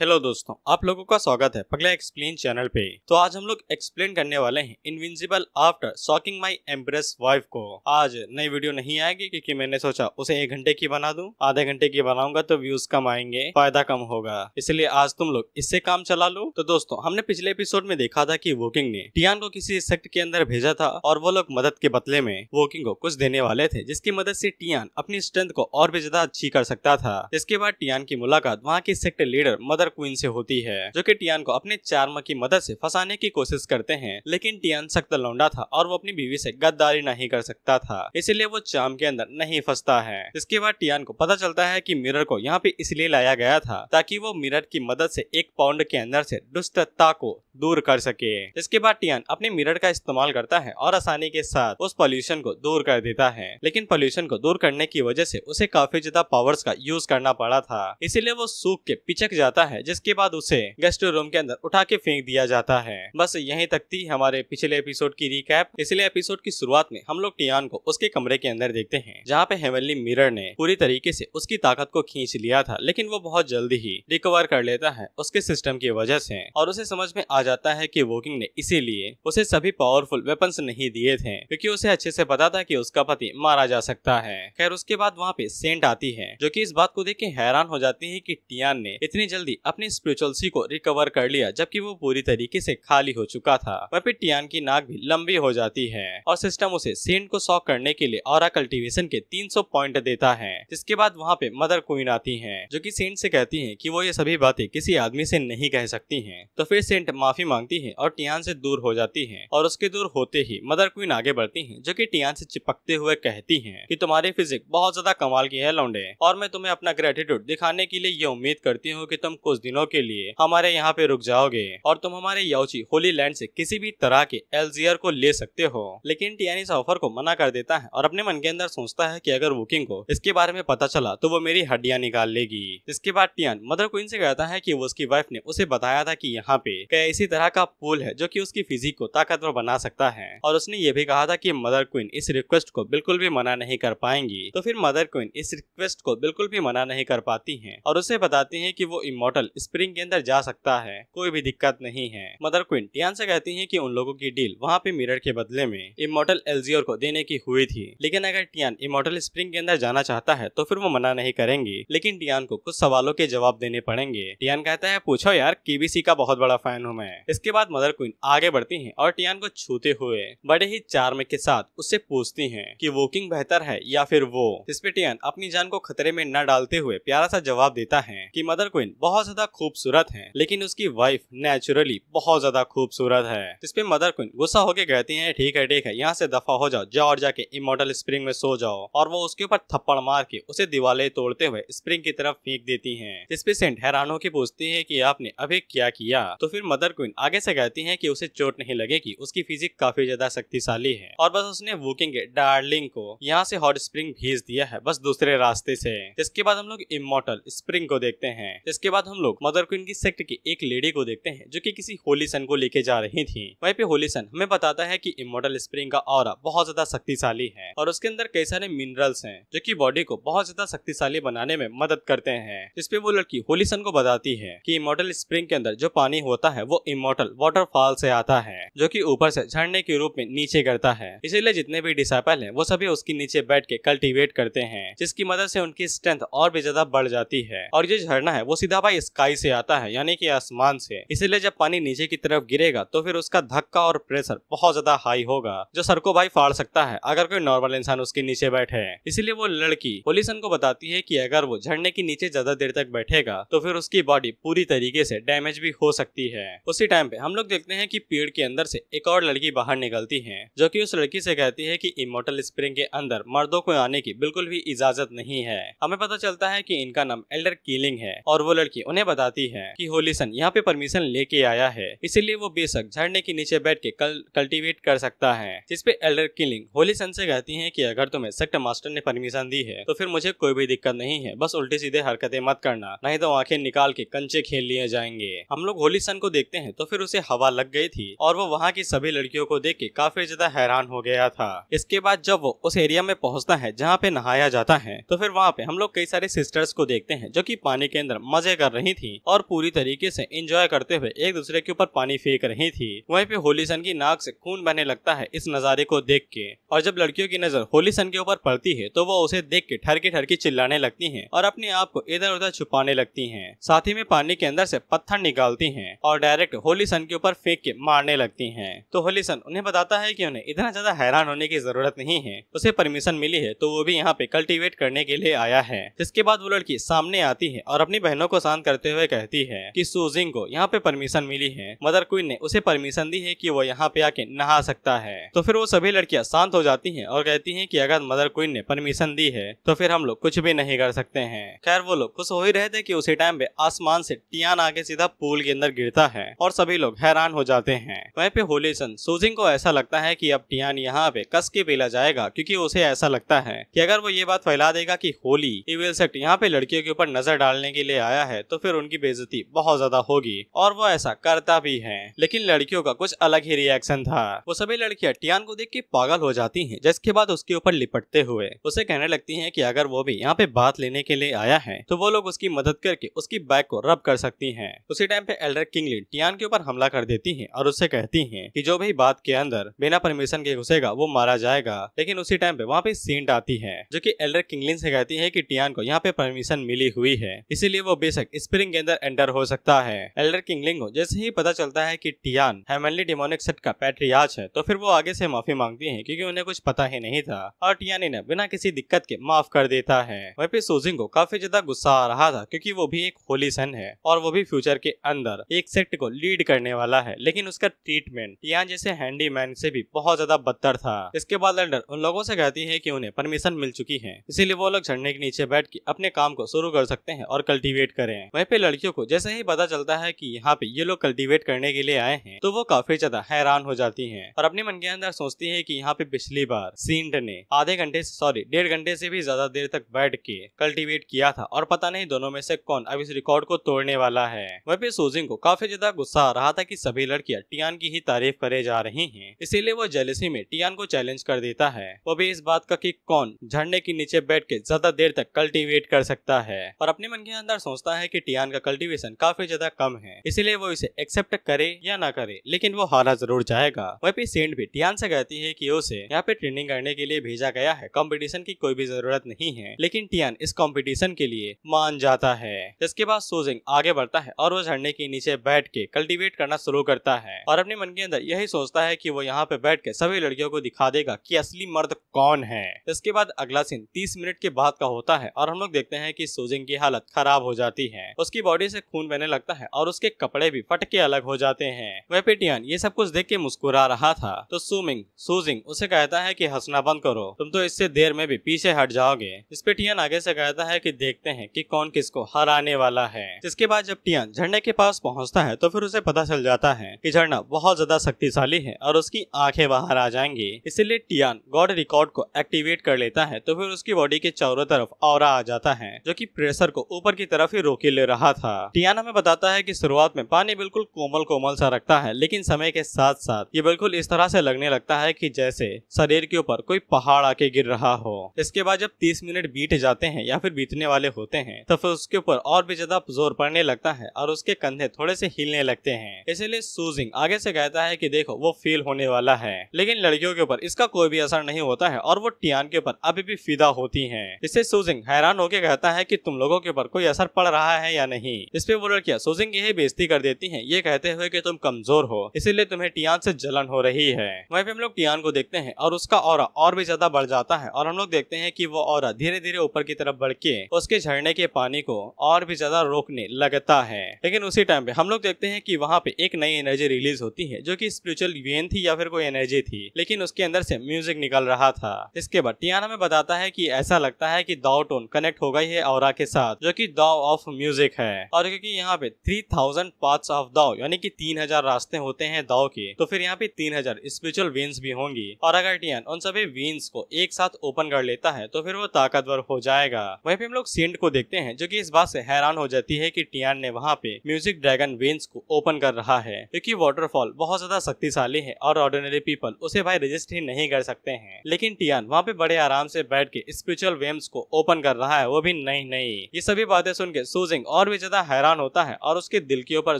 Hello दोस्तों आप लोगों का स्वागत है पगला एक्सप्लेन चैनल पे तो आज हम लोग एक्सप्लेन करने वाले हैं invincible after shocking my embrace wife को आज नई वीडियो नहीं आएगी क्योंकि मैंने सोचा उसे एक घंटे की बना दूं आधे घंटे की बनाऊंगा तो व्यूज कम आएंगे फायदा कम होगा इसलिए आज तुम लोग इससे काम चला लो तो दोस्तों हमने पिछले एपिसोड में देखा था की वोकिंग ने टियान को किसी सेक्ट के अंदर भेजा था और वो लोग मदद के बदले में वोकिंग को कुछ देने वाले थे जिसकी मदद से टियान अपनी स्ट्रेंथ को और भी ज्यादा अच्छी कर सकता था इसके बाद टियान की मुलाकात वहाँ की सेक्ट लीडर मदर सुंदर क्वीन से होती है जो कि टियान को अपने चार्म की मदद से फंसाने की कोशिश करते हैं लेकिन टियान सख्त लौंडा था और वो अपनी बीवी से गद्दारी नहीं कर सकता था इसलिए वो चार्म के अंदर नहीं फंसता है इसके बाद टियान को पता चलता है की मिरर को यहाँ पे इसलिए लाया गया था ताकि वो मिरर की मदद से एक पाउंड के अंदर से दुष्टता को दूर कर सके इसके बाद टियान अपने मिरर का इस्तेमाल करता है और आसानी के साथ उस पॉल्यूशन को दूर कर देता है लेकिन पॉल्यूशन को दूर करने की वजह से उसे काफी ज्यादा पावर्स का यूज करना पड़ा था इसीलिए वो सूख के पिचक जाता है है जिसके बाद उसे गेस्ट रूम के अंदर उठा के फेंक दिया जाता है बस यही तक थी हमारे पिछले एपिसोड की रिकैप इसलिए एपिसोड की शुरुआत में हम लोग टियान को उसके कमरे के अंदर देखते हैं जहाँ पे हेमली मिरर ने पूरी तरीके से उसकी ताकत को खींच लिया था लेकिन वो बहुत जल्दी ही रिकवर कर लेता है उसके सिस्टम की वजह से और उसे समझ में आ जाता है की वोकिंग ने इसीलिए उसे सभी पावरफुल वेपन नहीं दिए थे क्यूँकी उसे अच्छे से पता था की उसका पति मारा जा सकता है खैर उसके बाद वहाँ पे सेंट आती है जो की इस बात को देख के हैरान हो जाती है की टियान ने इतनी जल्दी अपनी स्पिरिचुअलसी को रिकवर कर लिया जबकि वो पूरी तरीके से खाली हो चुका था वह फिर टियान की नाक भी लंबी हो जाती है और सिस्टम उसे सेंट को सॉक करने के लिए और कल्टिवेशन के 300 पॉइंट देता है जिसके बाद वहाँ पे मदर क्वीन आती है जो की सेंट से कहती है की वो ये सभी बातें किसी आदमी से नहीं कह सकती है तो फिर सेंट माफी मांगती है और टियान से दूर हो जाती है और उसके दूर होते ही मदर क्वीन आगे बढ़ती है जो की टियान से चिपकते हुए कहती है की तुम्हारी फिजिक बहुत ज्यादा कमाल की है लौंडे और मैं तुम्हें अपना ग्रेटिट्यूड दिखाने के लिए ये उम्मीद करती हूँ की तुम कुछ कुछ दिनों के लिए हमारे यहाँ पे रुक जाओगे और तुम हमारे यौची होली लैंड से किसी भी तरह के एल्जियर को ले सकते हो लेकिन टियानी इस ऑफर को मना कर देता है और अपने मन के अंदर सोचता है की अगर वुकिंग को इसके बारे में पता चला तो वो मेरी हड्डियाँ निकाल लेगी इसके बाद टियान मदर क्वीन से कहता है की वो उसकी वाइफ ने उसे बताया था की यहाँ पे कई इसी तरह का पुल है जो की उसकी फिजिक को ताकतवर बना सकता है और उसने ये भी कहा था की मदर क्वीन इस रिक्वेस्ट को बिल्कुल भी मना नहीं कर पाएंगी तो फिर मदर क्वीन इस रिक्वेस्ट को बिल्कुल भी मना नहीं कर पाती है और उसे बताती हैं की वो इमोटल केवल स्प्रिंग के अंदर जा सकता है कोई भी दिक्कत नहीं है मदर क्विंट टियान से कहती है की उन लोगों की डील वहाँ पे मिरर के बदले में इमोटल एल्जियर को देने की हुई थी लेकिन अगर टियान इमोटल स्प्रिंग के अंदर जाना चाहता है तो फिर वो मना नहीं करेंगी लेकिन टियान को कुछ सवालों के जवाब देने पड़ेंगे टियान कहता है पूछो यार केबीसी का बहुत बड़ा फैन हूँ मैं इसके बाद मदर क्विन आगे बढ़ती है और टियान को छूते हुए बड़े ही चार्म के साथ उससे पूछती है की वोकिंग बेहतर है या फिर वो जिसपे टियान अपनी जान को खतरे में न डालते हुए प्यारा सा जवाब देता है की मदर क्विन बहुत ज्यादा खूबसूरत है लेकिन उसकी वाइफ नेचुरली बहुत ज्यादा खूबसूरत है जिसपे मदर क्वीन गुस्सा होकर कहती है ठीक है ठीक है यहाँ से दफा हो जाओ जाओ और जाके इमोटल स्प्रिंग में सो जाओ और वो उसके ऊपर थप्पड़ मार के उसे दिवाले तोड़ते हुए स्प्रिंग की तरफ फेंक देती है जिसपे सेंट हैरान होकर पूछती है की आपने अभी क्या किया तो फिर मदर क्वीन आगे से कहती है की उसे चोट नहीं लगेगी उसकी फिजिक काफी ज्यादा शक्तिशाली है और बस उसने वुकिंग डार्लिंग को यहाँ से हॉट स्प्रिंग भेज दिया है बस दूसरे रास्ते से इसके बाद हम लोग इमोटल स्प्रिंग को देखते हैं इसके बाद हम हम लोग मदर क्वीन की सेक्ट की एक लेडी को देखते हैं जो कि किसी होली सन को लेके जा रही थी वहीं पे होली सन हमें बताता है कि इमोटल स्प्रिंग का और बहुत ज्यादा शक्तिशाली है और उसके अंदर कई सारे मिनरल्स हैं जो कि बॉडी को बहुत ज्यादा शक्तिशाली बनाने में मदद करते हैं जिसपे वो लड़की होली सन को बताती है की इमोटल स्प्रिंग के अंदर जो पानी होता है वो इमोटल वाटरफॉल से आता है जो की ऊपर से झरने के रूप में नीचे गिरता है इसीलिए जितने भी डिसाइपल है वो सभी उसके नीचे बैठ के कल्टिवेट करते हैं जिसकी मदद से उनकी स्ट्रेंथ और भी ज्यादा बढ़ जाती है और ये झरना है वो सीधा भाई स्काई से आता है यानी कि आसमान से इसीलिए जब पानी नीचे की तरफ गिरेगा तो फिर उसका धक्का और प्रेशर बहुत ज्यादा हाई होगा जो सर को भाई फाड़ सकता है अगर कोई नॉर्मल इंसान उसके नीचे बैठे है इसीलिए वो लड़की पोलिसन को बताती है की अगर वो झरने के नीचे ज्यादा देर तक बैठेगा तो फिर उसकी बॉडी पूरी तरीके से डैमेज भी हो सकती है उसी टाइम पे हम लोग देखते हैं की पेड़ के अंदर से एक और लड़की बाहर निकलती है जो की उस लड़की से कहती है की इमोटल स्प्रिंग के अंदर मर्दों को आने की बिल्कुल भी इजाजत नहीं है हमें पता चलता है की इनका नाम एल्डर कीलिंग है और वो लड़की उन्हें बताती है कि होलीसन यहाँ पे परमिशन लेके आया है इसीलिए वो बेशक झरने के नीचे बैठ के कल कल्टीवेट कर सकता है जिसपे एल्डर किलिंग होलीसन से कहती है की अगर तुम्हें सेक्ट मास्टर ने परमिशन दी है तो फिर मुझे कोई भी दिक्कत नहीं है बस उल्टी सीधे हरकते मत करना नहीं तो आंखें निकाल के कंचे खेल लिए जाएंगे हम लोग होलीसन को देखते हैं तो फिर उसे हवा लग गई थी और वो वहाँ की सभी लड़कियों को देख के काफी ज्यादा हैरान हो गया था इसके बाद जब वो उस एरिया में पहुँचता है जहाँ पे नहाया जाता है तो फिर वहाँ पे हम लोग कई सारे सिस्टर्स को देखते हैं जो की पानी के अंदर मजे कर रही रही थी और पूरी तरीके से एंजॉय करते हुए एक दूसरे के ऊपर पानी फेंक रही थी वहीं पे होली सन की नाक से खून बहने लगता है इस नजारे को देख के और जब लड़कियों की नजर होली सन के ऊपर पड़ती है तो वो उसे देख के ठरकी ठरकी चिल्लाने लगती है और अपने आप को इधर उधर छुपाने लगती है साथ ही में पानी के अंदर से पत्थर निकालती है और डायरेक्ट होली सन के ऊपर फेंक के मारने लगती है तो होली सन उन्हें बताता है की उन्हें इतना ज्यादा हैरान होने की जरूरत नहीं है उसे परमिशन मिली है तो वो भी यहाँ पे कल्टीवेट करने के लिए आया है जिसके बाद वो लड़की सामने आती है और अपनी बहनों को शांत कर करते हुए कहती है कि सुजिंग को यहाँ पे परमिशन मिली है मदर क्वीन ने उसे परमिशन दी है कि वो यहाँ पे आके नहा सकता है तो फिर वो सभी लड़कियाँ शांत हो जाती हैं और कहती हैं कि अगर मदर क्वीन ने परमिशन दी है तो फिर हम लोग कुछ भी नहीं कर सकते हैं खैर वो लोग खुश हो ही रहे थे की उसी टाइम पे आसमान से टियान आके सीधा पूल के अंदर गिरता है और सभी लोग हैरान हो जाते हैं वहीं पे होली सन सुजिंग को ऐसा लगता है की अब टियान यहाँ पे कस के पेला जाएगा क्यूँकी उसे ऐसा लगता है की अगर वो ये बात फैला देगा की होली इवेल सेक्ट यहाँ पे लड़कियों के ऊपर नजर डालने के लिए आया है तो फिर उनकी बेजती बहुत ज्यादा होगी और वो ऐसा करता भी है लेकिन लड़कियों का कुछ अलग ही रिएक्शन था वो सभी लड़कियां टियान को देख के पागल हो जाती हैं जिसके बाद उसके ऊपर लिपटते हुए उसे कहने लगती हैं कि अगर वो भी यहाँ पे बात लेने के लिए आया है तो वो लोग उसकी मदद करके उसकी बैग को रब कर सकती है उसी टाइम पे एल्डर किंगली टियान के ऊपर हमला कर देती है और उसे कहती है की जो भी बात के अंदर बिना परमिशन के घुसेगा वो मारा जाएगा लेकिन उसी टाइम पे वहाँ पे सेंट आती है जो की एल्डर किंगलिन से कहती है की टियान को यहाँ पे परमिशन मिली हुई है इसीलिए वो बेशक इस स्प्रिंग के अंदर एंटर हो सकता है एल्डर किंगलिंग जैसे ही पता चलता है कि टियान हेमनली डिमोनिक सेट का पैट्रियाज है तो फिर वो आगे से माफी मांगती है क्योंकि उन्हें कुछ पता ही नहीं था और टियान इन्हें बिना किसी दिक्कत के माफ कर देता है वह फिर सोजिंग को काफी ज्यादा गुस्सा आ रहा था क्यूँकी वो भी एक होली सन है और वो भी फ्यूचर के अंदर एक सेक्ट को लीड करने वाला है लेकिन उसका ट्रीटमेंट टियान जैसे हैंडीमैन से भी बहुत ज्यादा बदतर था इसके बाद एल्डर उन लोगों से कहती है कि उन्हें परमिशन मिल चुकी है इसीलिए वो लोग झंडे के नीचे बैठ के अपने काम को शुरू कर सकते हैं और कल्टीवेट करें पे लड़कियों को जैसे ही पता चलता है कि यहाँ पे ये लोग कल्टीवेट करने के लिए आए हैं तो वो काफी ज्यादा हैरान हो जाती है और अपने मन के अंदर सोचती है की यहाँ पे पिछली बार सींट ने आधे घंटे सॉरी डेढ़ घंटे से भी ज्यादा देर तक बैठ के कल्टीवेट किया था और पता नहीं दोनों में से कौन अब इस रिकॉर्ड को तोड़ने वाला है वह पे सोजिंग को काफी ज्यादा गुस्सा आ रहा था की सभी लड़कियाँ टियान की ही तारीफ करे जा रही है इसीलिए वो जेलसी में टियान को चैलेंज कर देता है वो भी इस बात का की कौन झरने के नीचे बैठ के ज्यादा देर तक कल्टिवेट कर सकता है और अपने मन के अंदर सोचता है की ज्ञान का कल्टीवेशन काफी ज्यादा कम है इसलिए वो इसे एक्सेप्ट करे या ना करे लेकिन वो हारा जरूर जाएगा वही सेंट भी टियान से कहती है की उसे यहाँ पे ट्रेनिंग करने के लिए भेजा गया है कॉम्पिटिशन की कोई भी जरूरत नहीं है लेकिन टियान इस कॉम्पिटिशन के लिए मान जाता है जिसके बाद सोजिंग आगे बढ़ता है और वो झरने के नीचे बैठ के कल्टीवेट करना शुरू करता है और अपने मन के अंदर यही सोचता है कि वो यहाँ पे बैठ के सभी लड़कियों को दिखा देगा कि असली मर्द कौन है इसके बाद अगला सीन 30 मिनट के बाद का होता है और हम लोग देखते हैं कि सोजिंग की हालत खराब हो जाती है उसकी बॉडी से खून बहने लगता है और उसके कपड़े भी फट के अलग हो जाते हैं वह पेटियन ये सब कुछ देख के मुस्कुरा रहा था तो सुमिंग सूजिंग उसे कहता है की हंसना बंद करो तुम तो इससे देर में भी पीछे हट जाओगे इस पे आगे से कहता है की देखते हैं की कौन किसको हराने वाला है इसके बाद जब टियन झरने के पास पहुँचता है तो फिर उसे पता चल जाता है की झरना बहुत ज्यादा शक्तिशाली है और उसकी आंखें बाहर आ जाएंगी इसीलिए टियान गॉड रिकॉर्ड को एक्टिवेट कर लेता है तो फिर उसकी बॉडी के चारों तरफ और आ जाता है जो कि प्रेशर को ऊपर की तरफ ही रोके ले रहा था टियाना में बताता है कि शुरुआत में पानी बिल्कुल कोमल कोमल सा रखता है लेकिन समय के साथ साथ ये बिल्कुल इस तरह से लगने लगता है कि जैसे शरीर के ऊपर कोई पहाड़ आके गिर रहा हो इसके बाद जब तीस मिनट बीत जाते हैं या फिर बीतने वाले होते हैं तो फिर उसके ऊपर और भी ज्यादा जोर पड़ने लगता है और उसके कंधे थोड़े से हिलने लगते हैं इसीलिए सूजिंग आगे से कहता है की देखो वो फील होने वाला है लेकिन लड़कियों के ऊपर इसका कोई भी असर नहीं होता है और वो टियान के ऊपर अभी भी फिदा होती है इससे सूजिंग हैरान होकर कहता है की तुम लोगों के ऊपर कोई असर पड़ रहा है या नहीं इस पे वो लड़कियाँ सोजिंग यही बेजती कर देती है ये कहते हुए की तुम कमजोर हो इसीलिए तुम्हें टियान से जलन हो रही है वही पे हम लोग टियान को देखते हैं और उसका और और भी ज्यादा बढ़ जाता है और हम लोग देखते हैं कि वो और धीरे धीरे ऊपर की तरफ बढ़ के उसके झरने के पानी को और भी ज्यादा रोकने लगता है लेकिन उसी टाइम पे हम लोग देखते हैं कि वहाँ पे एक नई एनर्जी रिलीज होती है जो कि स्पिरिचुअल यूएन थी या फिर कोई एनर्जी थी लेकिन उसके अंदर से म्यूजिक निकल रहा था इसके बाद टियाना में बताता है की ऐसा लगता है की दाव टोन कनेक्ट हो गई है और के साथ जो की दाव ऑफ म्यूजिक देखा है और क्योंकि यहाँ पे थ्री थाउजेंड पार्ट ऑफ दाव यानी कि तीन हजार रास्ते होते हैं दाव के तो फिर यहाँ पे तीन हजार स्पिरिचुअल वेन्स भी होंगी और अगर टियन उन सभी वेन्स को एक साथ ओपन कर लेता है तो फिर वो ताकतवर हो जाएगा वही पे हम लोग सेंट को देखते हैं जो की इस बात से हैरान हो जाती है की टियान ने वहाँ पे म्यूजिक ड्रैगन वेन्स को ओपन कर रहा है क्यूँकी वाटरफॉल बहुत ज्यादा शक्तिशाली है और ऑर्डिनरी पीपल उसे भाई रजिस्टर ही नहीं कर सकते हैं लेकिन टियान वहाँ पे बड़े आराम से बैठ के स्पिरिचुअल वेम्स को ओपन कर रहा है वो भी नहीं नहीं ये सभी बातें सुन के सूजिंग और भी ज्यादा हैरान होता है और उसके दिल के ऊपर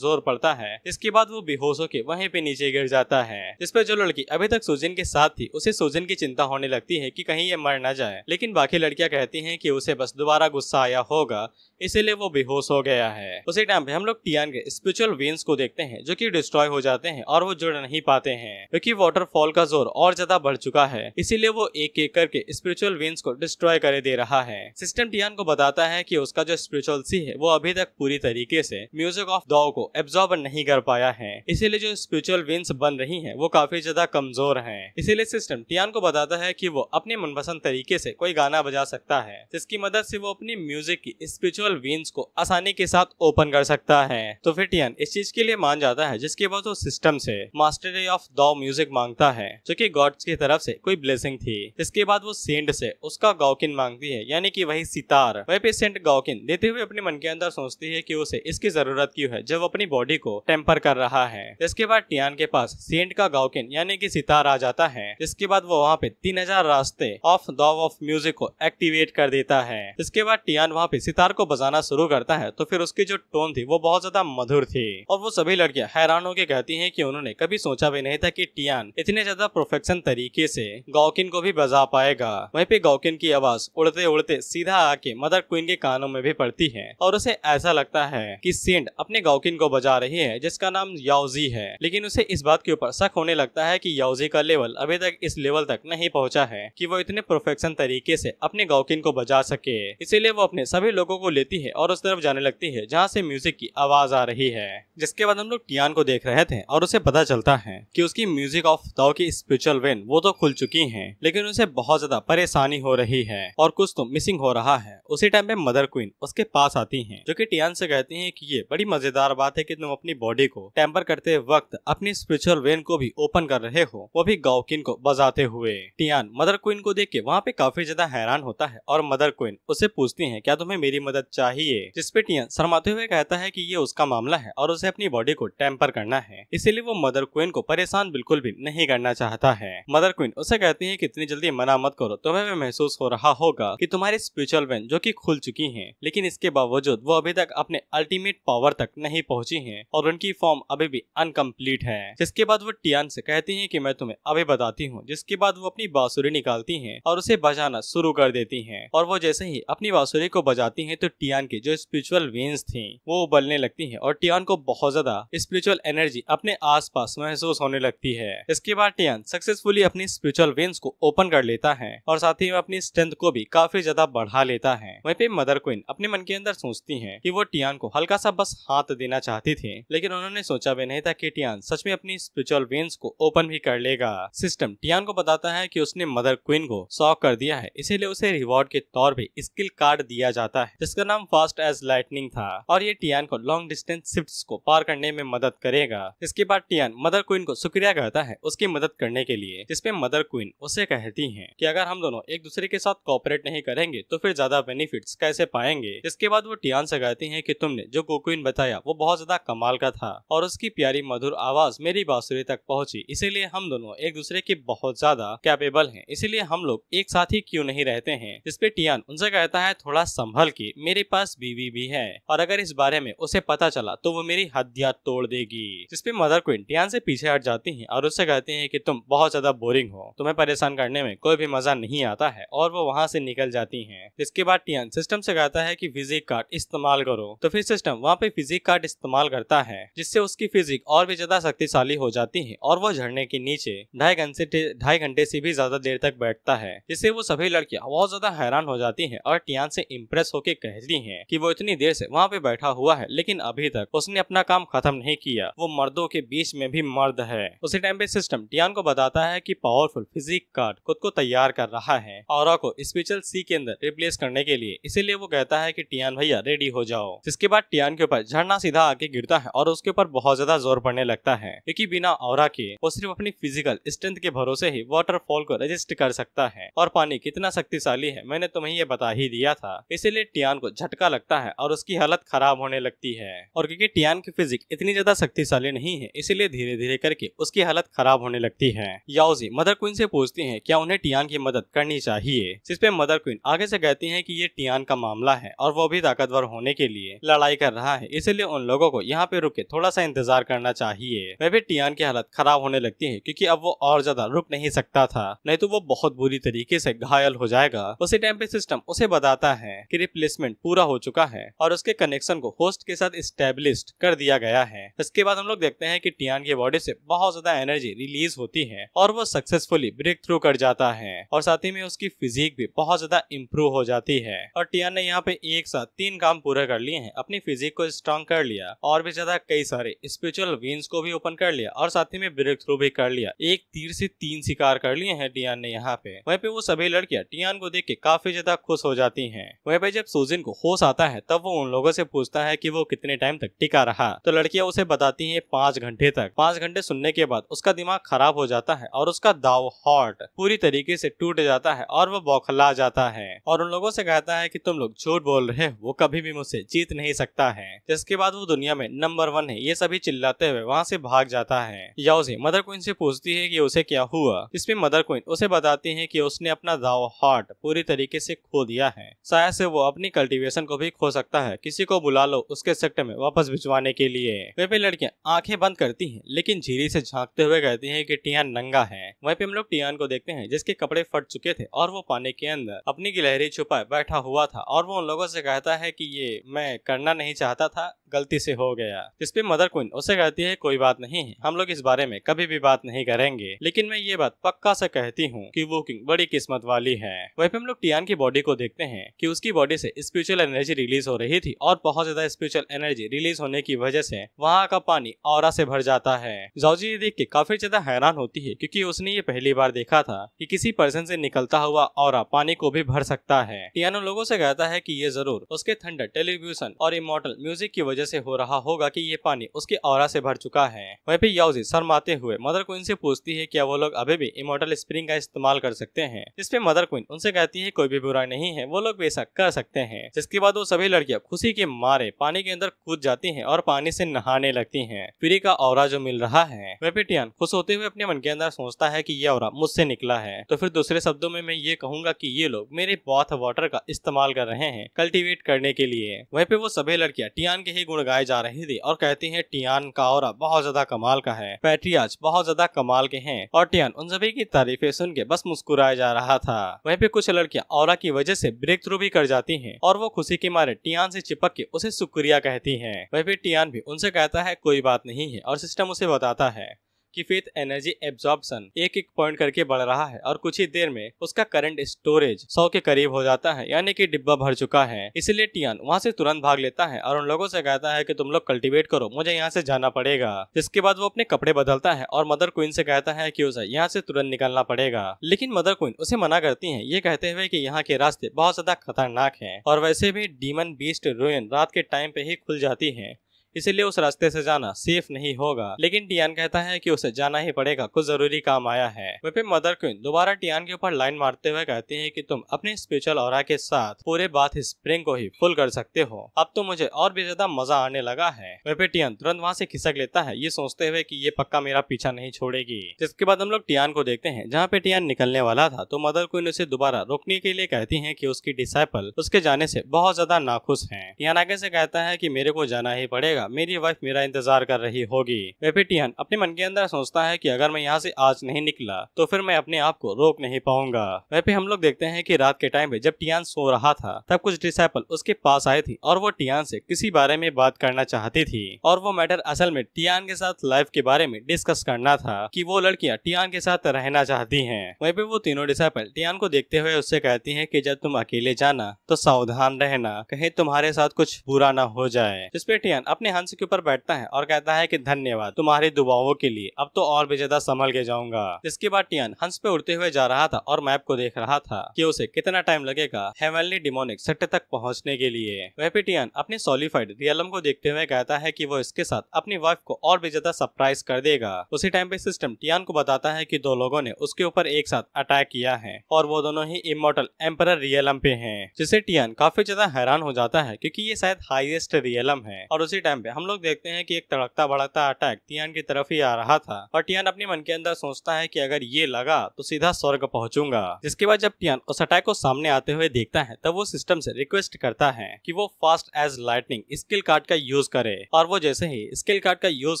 जोर पड़ता है इसके बाद वो बेहोश होकर वहीं पे नीचे गिर जाता है पर जो लड़की अभी तक सुजिन के साथ थी उसे सुजिन की चिंता होने लगती है की कहीं ये मर न जाए लेकिन बाकी लड़कियां कहती है की उसे बस दोबारा गुस्सा आया होगा इसीलिए वो बेहोश हो गया है उसी टाइम पे हम लोग टियान के स्पिरिचुअल वेन्स को देखते हैं जो की डिस्ट्रॉय हो जाते हैं और वो जुड़ नहीं पाते हैं क्योंकि वाटरफॉल का जोर और ज्यादा बढ़ चुका है इसीलिए वो एक एक करके स्पिरिचुअल वेन्स को डिस्ट्रॉय कर दे रहा है सिस्टम टियान को बताता है की उसका जो स्पिरिचुअल सी है वो अभी तक पूरी तरीके से म्यूजिक ऑफ दाव को एब्जॉर्ब नहीं कर पाया है इसीलिए जो स्पिरिचुअल वेन्स बन रही है वो काफी ज्यादा कमजोर है इसीलिए सिस्टम टियान को बताता है की वो अपने मनपसंद तरीके से कोई गाना बजा सकता है जिसकी मदद से वो अपनी म्यूजिक की स्पिरिचुअल वेरिकल वेन्स को आसानी के साथ ओपन कर सकता है तो फिटियन इस चीज के लिए मान जाता है जिसके बाद वो सिस्टम से मास्टरी ऑफ द म्यूजिक मांगता है जो की गॉड्स की तरफ से कोई ब्लेसिंग थी इसके बाद वो सेंड से उसका गौकिन मांगती है यानी की वही सितार वही पे सेंट गौकिन देते हुए अपने मन के अंदर सोचती है की उसे इसकी जरूरत क्यों है जब अपनी बॉडी को टेम्पर कर रहा है इसके बाद टियान के पास सेंट का गौकिन यानी की सितार आ जाता है इसके बाद वो वहाँ पे तीन हजार रास्ते ऑफ दाव ऑफ म्यूजिक को एक्टिवेट कर देता है इसके बाद टियान वहाँ पे सितार को बजाना शुरू करता है तो फिर उसकी जो टोन थी वो बहुत ज्यादा मधुर थी और वो सभी लड़कियां हैरान होकर कहती हैं कि उन्होंने कभी सोचा भी नहीं था कि टियान इतने ज्यादा प्रोफेक्शन तरीके से गौकिन को भी बजा पाएगा वहीं पे गौकिन की आवाज उड़ते उड़ते सीधा आके मदर क्वीन के कानों में भी पड़ती है और उसे ऐसा लगता है कि सेंट अपने गौकिन को बजा रही है जिसका नाम याउजी है लेकिन उसे इस बात के ऊपर शक होने लगता है कि याउजी का लेवल अभी तक इस लेवल तक नहीं पहुँचा है कि वो इतने प्रोफेक्शन तरीके से अपने गौकिन को बजा सके इसीलिए वो अपने सभी लोगों को ले देती है और उस तरफ जाने लगती है जहाँ से म्यूजिक की आवाज आ रही है जिसके बाद हम लोग टियान को देख रहे थे और उसे पता चलता है कि उसकी म्यूजिक ऑफ दाओ की स्पिरिचुअल वेन वो तो खुल चुकी है लेकिन उसे बहुत ज्यादा परेशानी हो रही है और कुछ तो मिसिंग हो रहा है उसी टाइम पे मदर क्वीन उसके पास आती है जो की टियान से कहती है की ये बड़ी मजेदार बात है की तुम अपनी बॉडी को टेम्पर करते वक्त अपनी स्पिरिचुअल वेन को भी ओपन कर रहे हो वो भी गाउकिन को बजाते हुए टियान मदर क्वीन को देख के वहाँ पे काफी ज्यादा हैरान होता है और मदर क्वीन उसे पूछती है क्या तुम्हें मेरी मदद चाहिए जिसपे शर्माते हुए कहता है कि ये उसका मामला है और उसे अपनी बॉडी को टेम्पर करना है इसीलिए वो मदर क्वीन को परेशान बिल्कुल भी नहीं करना चाहता है मदर क्वीन उसे कहती है की इतनी जल्दी मना मत करो तुम्हें भी महसूस हो रहा होगा की तुम्हारी स्पिरिचुअल वेन जो की खुल चुकी है लेकिन इसके बावजूद वो अभी तक अपने अल्टीमेट पावर तक नहीं पहुँची है और उनकी फॉर्म अभी भी अनकम्प्लीट है जिसके बाद वो टियान से कहती है की मैं तुम्हें अभी बताती हूँ जिसके बाद वो अपनी बांसुरी निकालती है और उसे बजाना शुरू कर देती है और वो जैसे ही अपनी बांसुरी को बजाती है तो टियान की जो स्पिरिचुअल वेन्स थी वो उबलने लगती है और टियान को बहुत ज्यादा स्पिरिचुअल एनर्जी अपने पास महसूस होने लगती है इसके बाद टियान सक्सेसफुली अपनी स्पिरिचुअल वेन्स को ओपन कर लेता है और साथ ही वह अपनी स्ट्रेंथ को भी काफी ज्यादा बढ़ा लेता है वहीं पे मदर क्वीन अपने मन के अंदर सोचती है की वो टियान को हल्का सा बस हाथ देना चाहती थी लेकिन उन्होंने सोचा भी नहीं था की टियान सच में अपनी स्पिरिचुअल वेन्स को ओपन भी कर लेगा सिस्टम टियान को बताता है की उसने मदर क्वीन को सॉक कर दिया है इसीलिए उसे रिवॉर्ड के तौर पर स्किल कार्ड दिया जाता है जिसका नाम फास्ट एज लाइटनिंग था और ये टियान को लॉन्ग डिस्टेंस शिफ्ट को पार करने में मदद करेगा इसके बाद टियान मदर क्वीन को शुक्रिया कहता है उसकी मदद करने के लिए जिसपे मदर क्वीन उसे कहती है की अगर हम दोनों एक दूसरे के साथ कॉपरेट नहीं करेंगे तो फिर ज्यादा बेनिफिट कैसे पाएंगे इसके बाद वो टियान से कहती है की तुमने जो गोकुन बताया वो बहुत ज्यादा कमाल का था और उसकी प्यारी मधुर आवाज मेरी बासुरी तक पहुंची इसीलिए हम दोनों एक दूसरे के बहुत ज्यादा कैपेबल हैं इसीलिए हम लोग एक साथ ही क्यों नहीं रहते हैं जिसपे टियान उनसे कहता है थोड़ा संभल के मेरे मेरे पास बीवी भी है और अगर इस बारे में उसे पता चला तो वो मेरी हदियात तोड़ देगी जिसपे मदर क्विन टियान से पीछे हट जाती है और उससे कहती है की तुम बहुत ज्यादा बोरिंग हो तुम्हें परेशान करने में कोई भी मजा नहीं आता है और वो वहाँ से निकल जाती है इसके बाद टियान सिस्टम से कहता है की फिजिक कार्ड इस्तेमाल करो तो फिर सिस्टम वहाँ पे फिजिक कार्ड इस्तेमाल करता है जिससे उसकी फिजिक और भी ज्यादा शक्तिशाली हो जाती है और वो झरने के नीचे ढाई घंटे ढाई घंटे से भी ज्यादा देर तक बैठता है जिससे वो सभी लड़कियां बहुत ज्यादा हैरान हो जाती है और टियान से इम्प्रेस होकर कहती कहती है की वो इतनी देर ऐसी वहाँ पे बैठा हुआ है लेकिन अभी तक उसने अपना काम खत्म नहीं किया वो मर्दों के बीच में भी मर्द है उसी टाइम पे सिस्टम टियान को बताता है की पावरफुल फिजिक कार्ड खुद को तैयार कर रहा है और को स्पेशल सी के अंदर रिप्लेस करने के लिए इसीलिए वो कहता है की टियान भैया रेडी हो जाओ जिसके बाद टियान के ऊपर झरना सीधा आके गिरता है और उसके ऊपर बहुत ज्यादा जोर पड़ने लगता है क्योंकि बिना और के वो सिर्फ अपनी फिजिकल स्ट्रेंथ के भरोसे ही वाटरफॉल को रजिस्ट कर सकता है और पानी कितना शक्तिशाली है मैंने तुम्हें ये बता ही दिया था इसीलिए टियान को झटका लगता है और उसकी हालत खराब होने लगती है और क्योंकि टियान की फिजिक इतनी ज्यादा शक्तिशाली नहीं है इसीलिए धीरे धीरे करके उसकी हालत खराब होने लगती है याओजी मदर क्वीन से पूछती है क्या उन्हें टियान की मदद करनी चाहिए जिसपे मदर क्वीन आगे से कहती है की ये टियान का मामला है और वो भी ताकतवर होने के लिए लड़ाई कर रहा है इसीलिए उन लोगों को यहाँ पे रुके थोड़ा सा इंतजार करना चाहिए वह भी टियान की हालत खराब होने लगती है क्योंकि अब वो और ज्यादा रुक नहीं सकता था नहीं तो वो बहुत बुरी तरीके से घायल हो जाएगा उसी टाइम पे सिस्टम उसे बताता है कि रिप्लेसमेंट पूरा हो चुका है और उसके कनेक्शन को होस्ट के साथ स्टेब्लिश कर दिया गया है इसके बाद हम लोग देखते हैं कि टियान की बॉडी से बहुत ज्यादा एनर्जी रिलीज होती है और वो सक्सेसफुली ब्रेक थ्रू कर जाता है और साथ ही में उसकी फिजिक भी बहुत ज्यादा इम्प्रूव हो जाती है और टियान ने यहाँ पे एक साथ तीन काम पूरा कर लिए हैं अपनी फिजिक को स्ट्रॉन्ग कर लिया और भी ज्यादा कई सारे स्पिरिचुअल वेन्स को भी ओपन कर लिया और साथ ही में ब्रेक थ्रू भी कर लिया एक तीर से तीन शिकार कर लिए हैं टियान ने यहाँ पे वहीं पे वो सभी लड़कियां टियान को देख के काफी ज्यादा खुश हो जाती हैं वहीं पे जब सुजिन को होश आता है तब वो उन लोगों से पूछता है कि वो कितने टाइम तक टिका रहा तो लड़कियां उसे बताती हैं पाँच घंटे तक पांच घंटे सुनने के बाद उसका दिमाग खराब हो जाता है और उसका दाव हॉट पूरी तरीके से टूट जाता है और वो बौखला जाता है और उन लोगों से कहता है कि तुम लोग झूठ बोल रहे हो वो कभी भी मुझसे जीत नहीं सकता है जिसके बाद वो दुनिया में नंबर वन है ये सभी चिल्लाते हुए वहाँ से भाग जाता है या उसे मदर क्वीन से पूछती है कि उसे क्या हुआ इसमें मदर क्वीन उसे बताती है कि उसने अपना दाव हॉट पूरी तरीके से खो दिया है शायद से वो अपनी कल्टिवेट मोटिवेशन को भी खो सकता है किसी को बुला लो उसके सेक्ट में वापस भिजवाने के लिए वहीं पे लड़कियां आंखें बंद करती हैं लेकिन झीरी से झांकते हुए कहती हैं कि टियान नंगा है वहीं पे हम लोग टियान को देखते हैं जिसके कपड़े फट चुके थे और वो पानी के अंदर अपनी गिलहरी छुपाए बैठा हुआ था और वो उन लोगों से कहता है की ये मैं करना नहीं चाहता था गलती से हो गया जिसपे मदर क्वीन उसे कहती है कोई बात नहीं है हम लोग इस बारे में कभी भी बात नहीं करेंगे लेकिन मैं ये बात पक्का से कहती हूँ की वो किंग बड़ी किस्मत वाली है वहीं पे हम लोग टियान की बॉडी को देखते हैं की उसकी बॉडी से स्पिरिचुअल स्पिरिचुअल एनर्जी रिलीज हो रही थी और बहुत ज्यादा स्पिरिचुअल एनर्जी रिलीज होने की वजह से वहाँ का पानी और से भर जाता है जाओजी ये देख के काफी ज्यादा हैरान होती है क्योंकि उसने ये पहली बार देखा था कि किसी पर्सन से निकलता हुआ और पानी को भी भर सकता है टियानो लोगों से कहता है कि ये जरूर उसके थंडर टेलीविजन और इमोटल म्यूजिक की वजह से हो रहा होगा कि ये पानी उसके और से भर चुका है वह भी याउजी शर्माते हुए मदर क्वीन से पूछती है क्या वो लोग अभी भी इमोटल स्प्रिंग का इस्तेमाल कर सकते हैं जिसपे मदर क्वीन उनसे कहती है कोई भी बुरा नहीं है वो लोग बेशक कर सकते हैं इसके बाद वो सभी लड़कियां खुशी के मारे पानी के अंदर कूद जाती हैं और पानी से नहाने लगती हैं प्री का और जो मिल रहा है वेपिटियन खुश होते हुए अपने मन के अंदर सोचता है कि ये और मुझसे निकला है तो फिर दूसरे शब्दों में मैं ये कहूंगा कि ये लोग मेरे बॉथ वाटर का इस्तेमाल कर रहे हैं कल्टिवेट करने के लिए वह पे वो सभी लड़कियां टियान के ही गुण गाए जा रही थी और कहती है टियान का और बहुत ज्यादा कमाल का है पैट्रियाज बहुत ज्यादा कमाल के है और टियान उन सभी की तारीफे सुन के बस मुस्कुराया जा रहा था वहीं पे कुछ लड़कियां और की वजह से ब्रेक थ्रू भी कर जाती है और वो खुशी के मारे टियान से चिपक के उसे शुक्रिया कहती है वह फिर टियान भी उनसे कहता है कोई बात नहीं है और सिस्टम उसे बताता है कि फेथ एनर्जी एब्जॉर्बन एक एक पॉइंट करके बढ़ रहा है और कुछ ही देर में उसका करंट स्टोरेज सौ के करीब हो जाता है यानी कि डिब्बा भर चुका है इसलिए टियान वहाँ से तुरंत भाग लेता है और उन लोगों से कहता है कि तुम लोग कल्टीवेट करो मुझे यहाँ से जाना पड़ेगा जिसके बाद वो अपने कपड़े बदलता है और मदर क्वीन से कहता है की उसे यहाँ से तुरंत निकलना पड़ेगा लेकिन मदर क्वीन उसे मना करती है ये कहते हुए की यहाँ के रास्ते बहुत ज्यादा खतरनाक है और वैसे भी डीमन बीस्ट रोइन रात के टाइम पे ही खुल जाती है इसलिए उस रास्ते से जाना सेफ नहीं होगा लेकिन टियान कहता है कि उसे जाना ही पड़ेगा कुछ जरूरी काम आया है वह मदर क्विन दोबारा टियान के ऊपर लाइन मारते हुए कहती है कि तुम अपने स्पिरिचुअल और के साथ पूरे बाथ स्प्रिंग को ही फुल कर सकते हो अब तो मुझे और भी ज्यादा मजा आने लगा है वह टियान तुरंत वहाँ से खिसक लेता है ये सोचते हुए की ये पक्का मेरा पीछा नहीं छोड़ेगी जिसके बाद हम लोग टियान को देखते हैं जहाँ पे टियान निकलने वाला था तो मदर क्विन उसे दोबारा रोकने के लिए कहती है की उसकी डिसाइपल उसके जाने से बहुत ज्यादा नाखुश है टियान आगे से कहता है की मेरे को जाना ही पड़ेगा जाएगा मेरी वाइफ मेरा इंतजार कर रही होगी वेपिटियन अपने मन के अंदर सोचता है कि अगर मैं यहाँ से आज नहीं निकला तो फिर मैं अपने आप को रोक नहीं पाऊंगा वह हम लोग देखते हैं कि रात के टाइम में जब टियान सो रहा था तब कुछ डिसाइपल उसके पास आए थी और वो टियान से किसी बारे में बात करना चाहती थी और वो मैटर असल में टियान के साथ लाइफ के बारे में डिस्कस करना था की वो लड़कियाँ टियान के साथ रहना चाहती है वही पे वो तीनों डिसाइपल टियान को देखते हुए उससे कहती है की जब तुम अकेले जाना तो सावधान रहना कहीं तुम्हारे साथ कुछ बुरा ना हो जाए जिसपे टियान अपने हंस के ऊपर बैठता है और कहता है कि धन्यवाद तुम्हारे दुबावों के लिए अब तो और भी ज्यादा संभल के जाऊंगा इसके बाद टियान हंस पे उड़ते हुए जा रहा था और मैप को देख रहा था कि उसे कितना टाइम लगेगा हेमलनी डिमोनिक सट्टे तक पहुंचने के लिए वह टियान अपने सोलिफाइड रियलम को देखते हुए कहता है की वो इसके साथ अपनी वाइफ को और भी ज्यादा सरप्राइज कर देगा उसी टाइम पे सिस्टम टियान को बताता है की दो लोगों ने उसके ऊपर एक साथ अटैक किया है और वो दोनों ही इमोटल एम्पर रियलम पे है जिसे टियान काफी ज्यादा हैरान हो जाता है क्यूँकी ये शायद हाइएस्ट रियलम है और उसी टाइम पे हम लोग देखते हैं कि एक तड़कता भड़कता अटैक टियान की तरफ ही आ रहा था और टियान अपने मन के अंदर सोचता है कि अगर ये लगा तो सीधा स्वर्ग पहुंचूंगा जिसके बाद जब टियान उस अटैक को सामने आते हुए देखता है तब वो सिस्टम से रिक्वेस्ट करता है कि वो fast as lightning skill card का यूज करे और वो जैसे ही स्किल कार्ड का यूज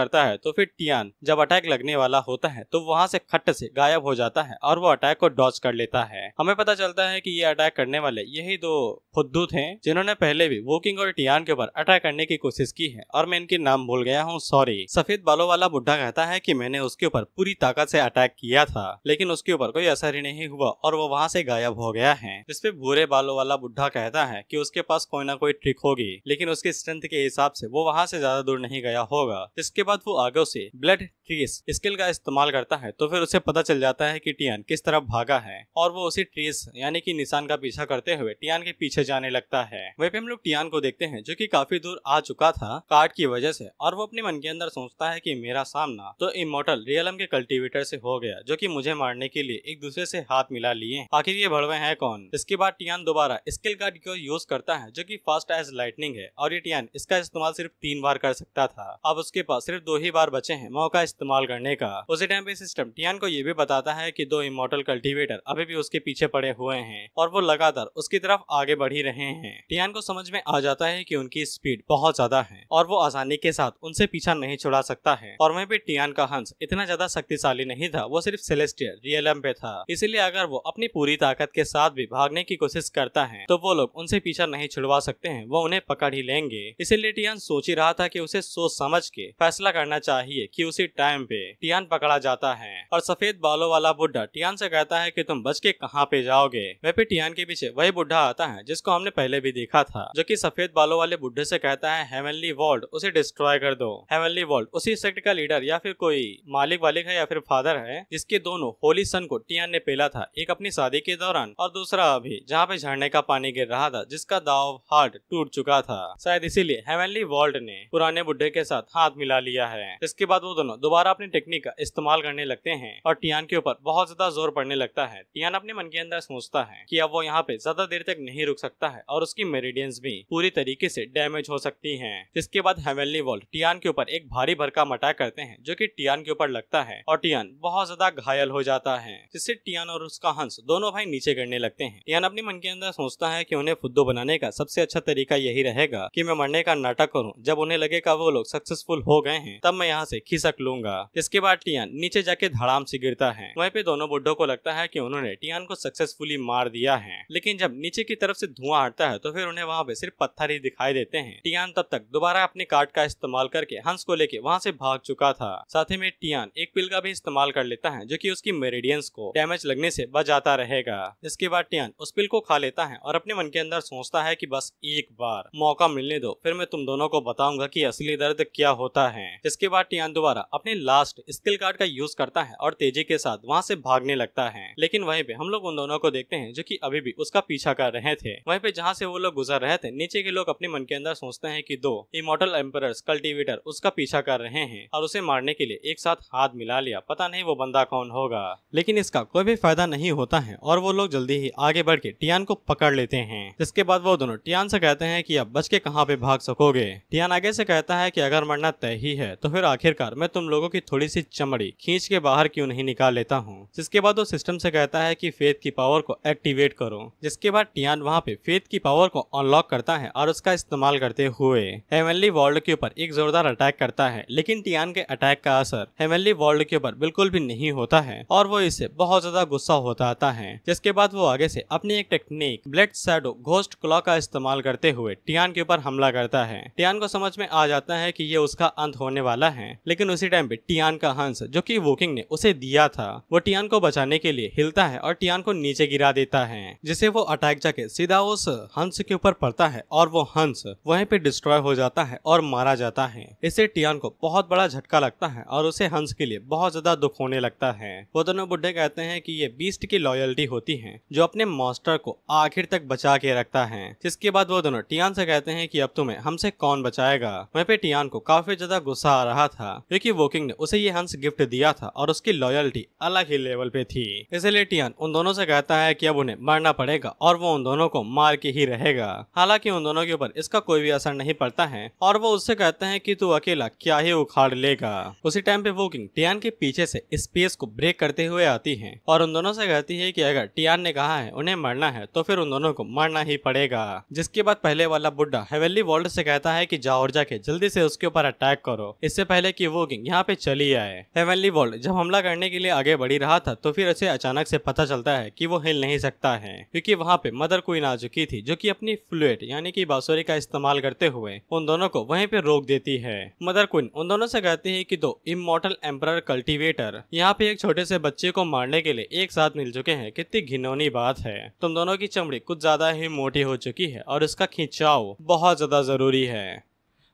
करता है तो फिर टियान जब अटैक लगने वाला होता है तो वहाँ से खट से गायब हो जाता है और वो अटैक को डॉच कर लेता है हमें पता चलता है की ये अटैक करने वाले यही दो फुद्दू थे जिन्होंने पहले भी वोकिंग और टियान के ऊपर अटैक करने की कोशिश की है है और मैं इनके नाम भूल गया हूँ सॉरी सफेद बालों वाला बुढ़ा कहता है कि मैंने उसके ऊपर पूरी ताकत से अटैक किया था लेकिन उसके ऊपर कोई असर ही नहीं हुआ और वो वहाँ से गायब हो गया है जिसपे भूरे बालों वाला बुढ़ा कहता है की उसके पास कोई ना कोई ट्रिक होगी लेकिन उसके स्ट्रेंथ के हिसाब से वो वहाँ से ज्यादा दूर नहीं गया होगा इसके बाद वो आगे से ब्लड ट्रीस स्किल का इस्तेमाल करता है तो फिर उसे पता चल जाता है की टियान किस तरफ भागा है और वो उसी ट्रीस यानी की निशान का पीछा करते हुए टियान के पीछे जाने लगता है वे पे हम लोग टियान को देखते हैं जो कि काफी दूर आ चुका था कार्ड की वजह से और वो अपने मन के अंदर सोचता है कि मेरा सामना तो इमोटल रियलम के कल्टीवेटर से हो गया जो कि मुझे मारने के लिए एक दूसरे से हाथ मिला लिए आखिर ये भड़वे हैं कौन इसके बाद टियान दोबारा स्किल कार्ड को यूज करता है जो की फास्ट एज लाइटनिंग है और ये टियान इसका इस्तेमाल सिर्फ तीन बार कर सकता था अब उसके पास सिर्फ दो ही बार बचे हैं मौका इस्तेमाल करने का उसी टाइम पे सिस्टम टियान को ये भी बताता है की दो इमोटल कल्टिवेटर अभी भी उसके पीछे पड़े हुए हैं और वो लगातार उसकी तरफ आगे बढ़ ही रहे हैं टियान को समझ में आ जाता है की उनकी स्पीड बहुत ज्यादा है और और वो आसानी के साथ उनसे पीछा नहीं छुड़ा सकता है और वहीं पे टियान का हंस इतना ज्यादा शक्तिशाली नहीं था वो सिर्फ सेलेस्टियर रियलम पे था इसीलिए अगर वो अपनी पूरी ताकत के साथ भी भागने की कोशिश करता है तो वो लोग उनसे पीछा नहीं छुड़वा सकते हैं वो उन्हें पकड़ ही लेंगे इसीलिए टियान सोच ही रहा था की उसे सोच समझ के फैसला करना चाहिए की उसी टाइम पे टियान पकड़ा जाता है और सफेद बालों वाला बुढ़ा टियान से कहता है कि तुम बच के कहाँ पे जाओगे वह फिर टियान के पीछे वही बुढ़ा आता है जिसको हमने पहले भी देखा था जो कि सफेद बालों वाले बुढ़े से कहता है हेवनली वॉल्ट उसे डिस्ट्रॉय कर दो हेवनली वॉल्ट उसी सेक्ट का लीडर या फिर कोई मालिक वालिक है या फिर फादर है जिसके दोनों होली सन को टियान ने पेला था एक अपनी शादी के दौरान और दूसरा अभी जहाँ पे झरने का पानी गिर रहा था जिसका दाव हार्ट टूट चुका था शायद इसीलिए हेवनली वॉल्ट ने पुराने बुढ़े के साथ हाथ मिला लिया है इसके बाद वो दोनों दोबारा अपनी टेक्निक का इस्तेमाल करने लगते हैं हैं और टियान के ऊपर बहुत ज्यादा जोर पड़ने लगता है टियान अपने मन के अंदर सोचता है कि अब वो यहाँ पे ज्यादा देर तक नहीं रुक सकता है और उसकी मेरिडियंस भी पूरी तरीके से डैमेज हो सकती है इसके बाद हेवेनली वोल्ट टियान के ऊपर एक भारी भरका मटा करते हैं जो की टियान के ऊपर लगता है और टियान बहुत ज्यादा घायल हो जाता है जिससे टियान और उसका हंस दोनों भाई नीचे गिरने लगते हैं टियान अपने मन के अंदर सोचता है की उन्हें फुद्दो बनाने का सबसे अच्छा तरीका यही रहेगा की मैं मरने का नाटक करूँ जब उन्हें लगेगा वो लोग सक्सेसफुल हो गए हैं तब मैं यहाँ से खिसक लूंगा इसके बाद टियान नीचे जाके धड़ा आराम से गिरता है वहीं पे दोनों बुड्ढों को लगता है कि उन्होंने टियान को सक्सेसफुली मार दिया है लेकिन जब नीचे की तरफ से धुआं हटता है तो फिर उन्हें वहाँ पे सिर्फ पत्थर ही दिखाई देते हैं टियान तब तक दोबारा अपने कार्ड का इस्तेमाल करके हंस को लेके वहाँ से भाग चुका था साथ ही में टियान एक पिल का भी इस्तेमाल कर लेता है जो की उसकी मेरेडियंस को डैमेज लगने से बचाता रहेगा इसके बाद टियान उस पिल को खा लेता है और अपने मन के अंदर सोचता है की बस एक बार मौका मिलने दो फिर मैं तुम दोनों को बताऊंगा की असली दर्द क्या होता है इसके बाद टियान दोबारा अपने लास्ट स्किल कार्ड का यूज करता है और तेजी के साथ वहाँ से भागने लगता है लेकिन वहीं पे हम लोग उन दोनों को देखते हैं जो की अभी भी उसका पीछा कर रहे थे वहीं पे जहाँ से वो लोग गुजर रहे थे नीचे के लोग अपने मन के अंदर सोचते हैं की दो इमोटल एम्पर कल्टिवेटर उसका पीछा कर रहे हैं और उसे मारने के लिए एक साथ हाथ मिला लिया पता नहीं वो बंदा कौन होगा लेकिन इसका कोई भी फायदा नहीं होता है और वो लोग जल्दी ही आगे बढ़ के टियान को पकड़ लेते हैं जिसके बाद वो दोनों टियान से कहते हैं की अब बच के कहाँ पे भाग सकोगे टियान आगे से कहता है की अगर मरना तय ही है तो फिर आखिरकार मैं तुम लोगों की थोड़ी सी चमड़ी खींच के बाहर बाहर क्यों नहीं निकाल लेता हूँ जिसके बाद वो सिस्टम से कहता है कि फेथ की पावर को एक्टिवेट करो जिसके बाद टियान वहाँ पे फेथ की पावर को अनलॉक करता है और उसका इस्तेमाल करते हुए हेमेली वर्ल्ड के ऊपर एक जोरदार अटैक करता है लेकिन टियान के अटैक का असर हेमेली वर्ल्ड के ऊपर बिल्कुल भी नहीं होता है और वो इससे बहुत ज्यादा गुस्सा होता आता है जिसके बाद वो आगे से अपनी एक technique blade shadow ghost claw का इस्तेमाल करते हुए टियान के ऊपर हमला करता है टियान को समझ में आ जाता है की ये उसका अंत होने वाला है लेकिन उसी टाइम पे टियान का हंस जो की वोकिंग ने उसे दिया था वो टियान को बचाने के लिए हिलता है और टियान को नीचे गिरा देता है जिसे वो अटैक जाके सीधा उस हंस के ऊपर पड़ता है और वो हंस वहीं पे डिस्ट्रॉय हो जाता है और मारा जाता है इससे टियान को बहुत बड़ा झटका लगता है और उसे हंस के लिए बहुत ज्यादा दुख होने लगता है वो दोनों बुढ़े कहते हैं की ये बीस्ट की लॉयल्टी होती है जो अपने मास्टर को आखिर तक बचा के रखता है जिसके बाद वो दोनों टियान से कहते हैं कि अब तुम्हें हमसे कौन बचाएगा वहीं पे टियान को काफी ज्यादा गुस्सा आ रहा था क्योंकि वोकिंग ने उसे ये हंस गिफ्ट दिया था और उस उसकी लॉयल्टी अलग ही लेवल पे थी इसलिए टियान उन दोनों से कहता है कि अब उन्हें मरना पड़ेगा और वो उन दोनों को मार के ही रहेगा हालांकि उन दोनों के ऊपर इसका कोई भी असर नहीं पड़ता है और वो उससे कहते हैं कि तू अकेला क्या ही उखाड़ लेगा उसी टाइम पे वो किंग टियान के पीछे से स्पेस को ब्रेक करते हुए आती है और उन दोनों से कहती है की अगर टियान ने कहा है उन्हें मरना है तो फिर उन दोनों को मरना ही पड़ेगा जिसके बाद पहले वाला बुड्ढा हेवेली वॉल्ट से कहता है की जाओ और जाके जल्दी से उसके ऊपर अटैक करो इससे पहले की वो किंग यहाँ पे चली आए हेवेली वॉल्ट जब हम हमला करने के लिए आगे बढ़ी रहा था तो फिर उसे अचानक से पता चलता है कि वो हिल नहीं सकता है क्योंकि वहाँ पे मदर क्वीन आ चुकी थी जो कि अपनी फ्लुएट यानी कि बांसुरी का इस्तेमाल करते हुए उन दोनों को वहीं पे रोक देती है मदर क्वीन उन दोनों से कहती है कि दो इमोटल एम्पर कल्टिवेटर यहाँ पे एक छोटे से बच्चे को मारने के लिए एक साथ मिल चुके हैं कितनी घिनौनी बात है तुम दोनों की चमड़ी कुछ ज्यादा ही मोटी हो चुकी है और उसका खिंचाव बहुत ज्यादा जरूरी है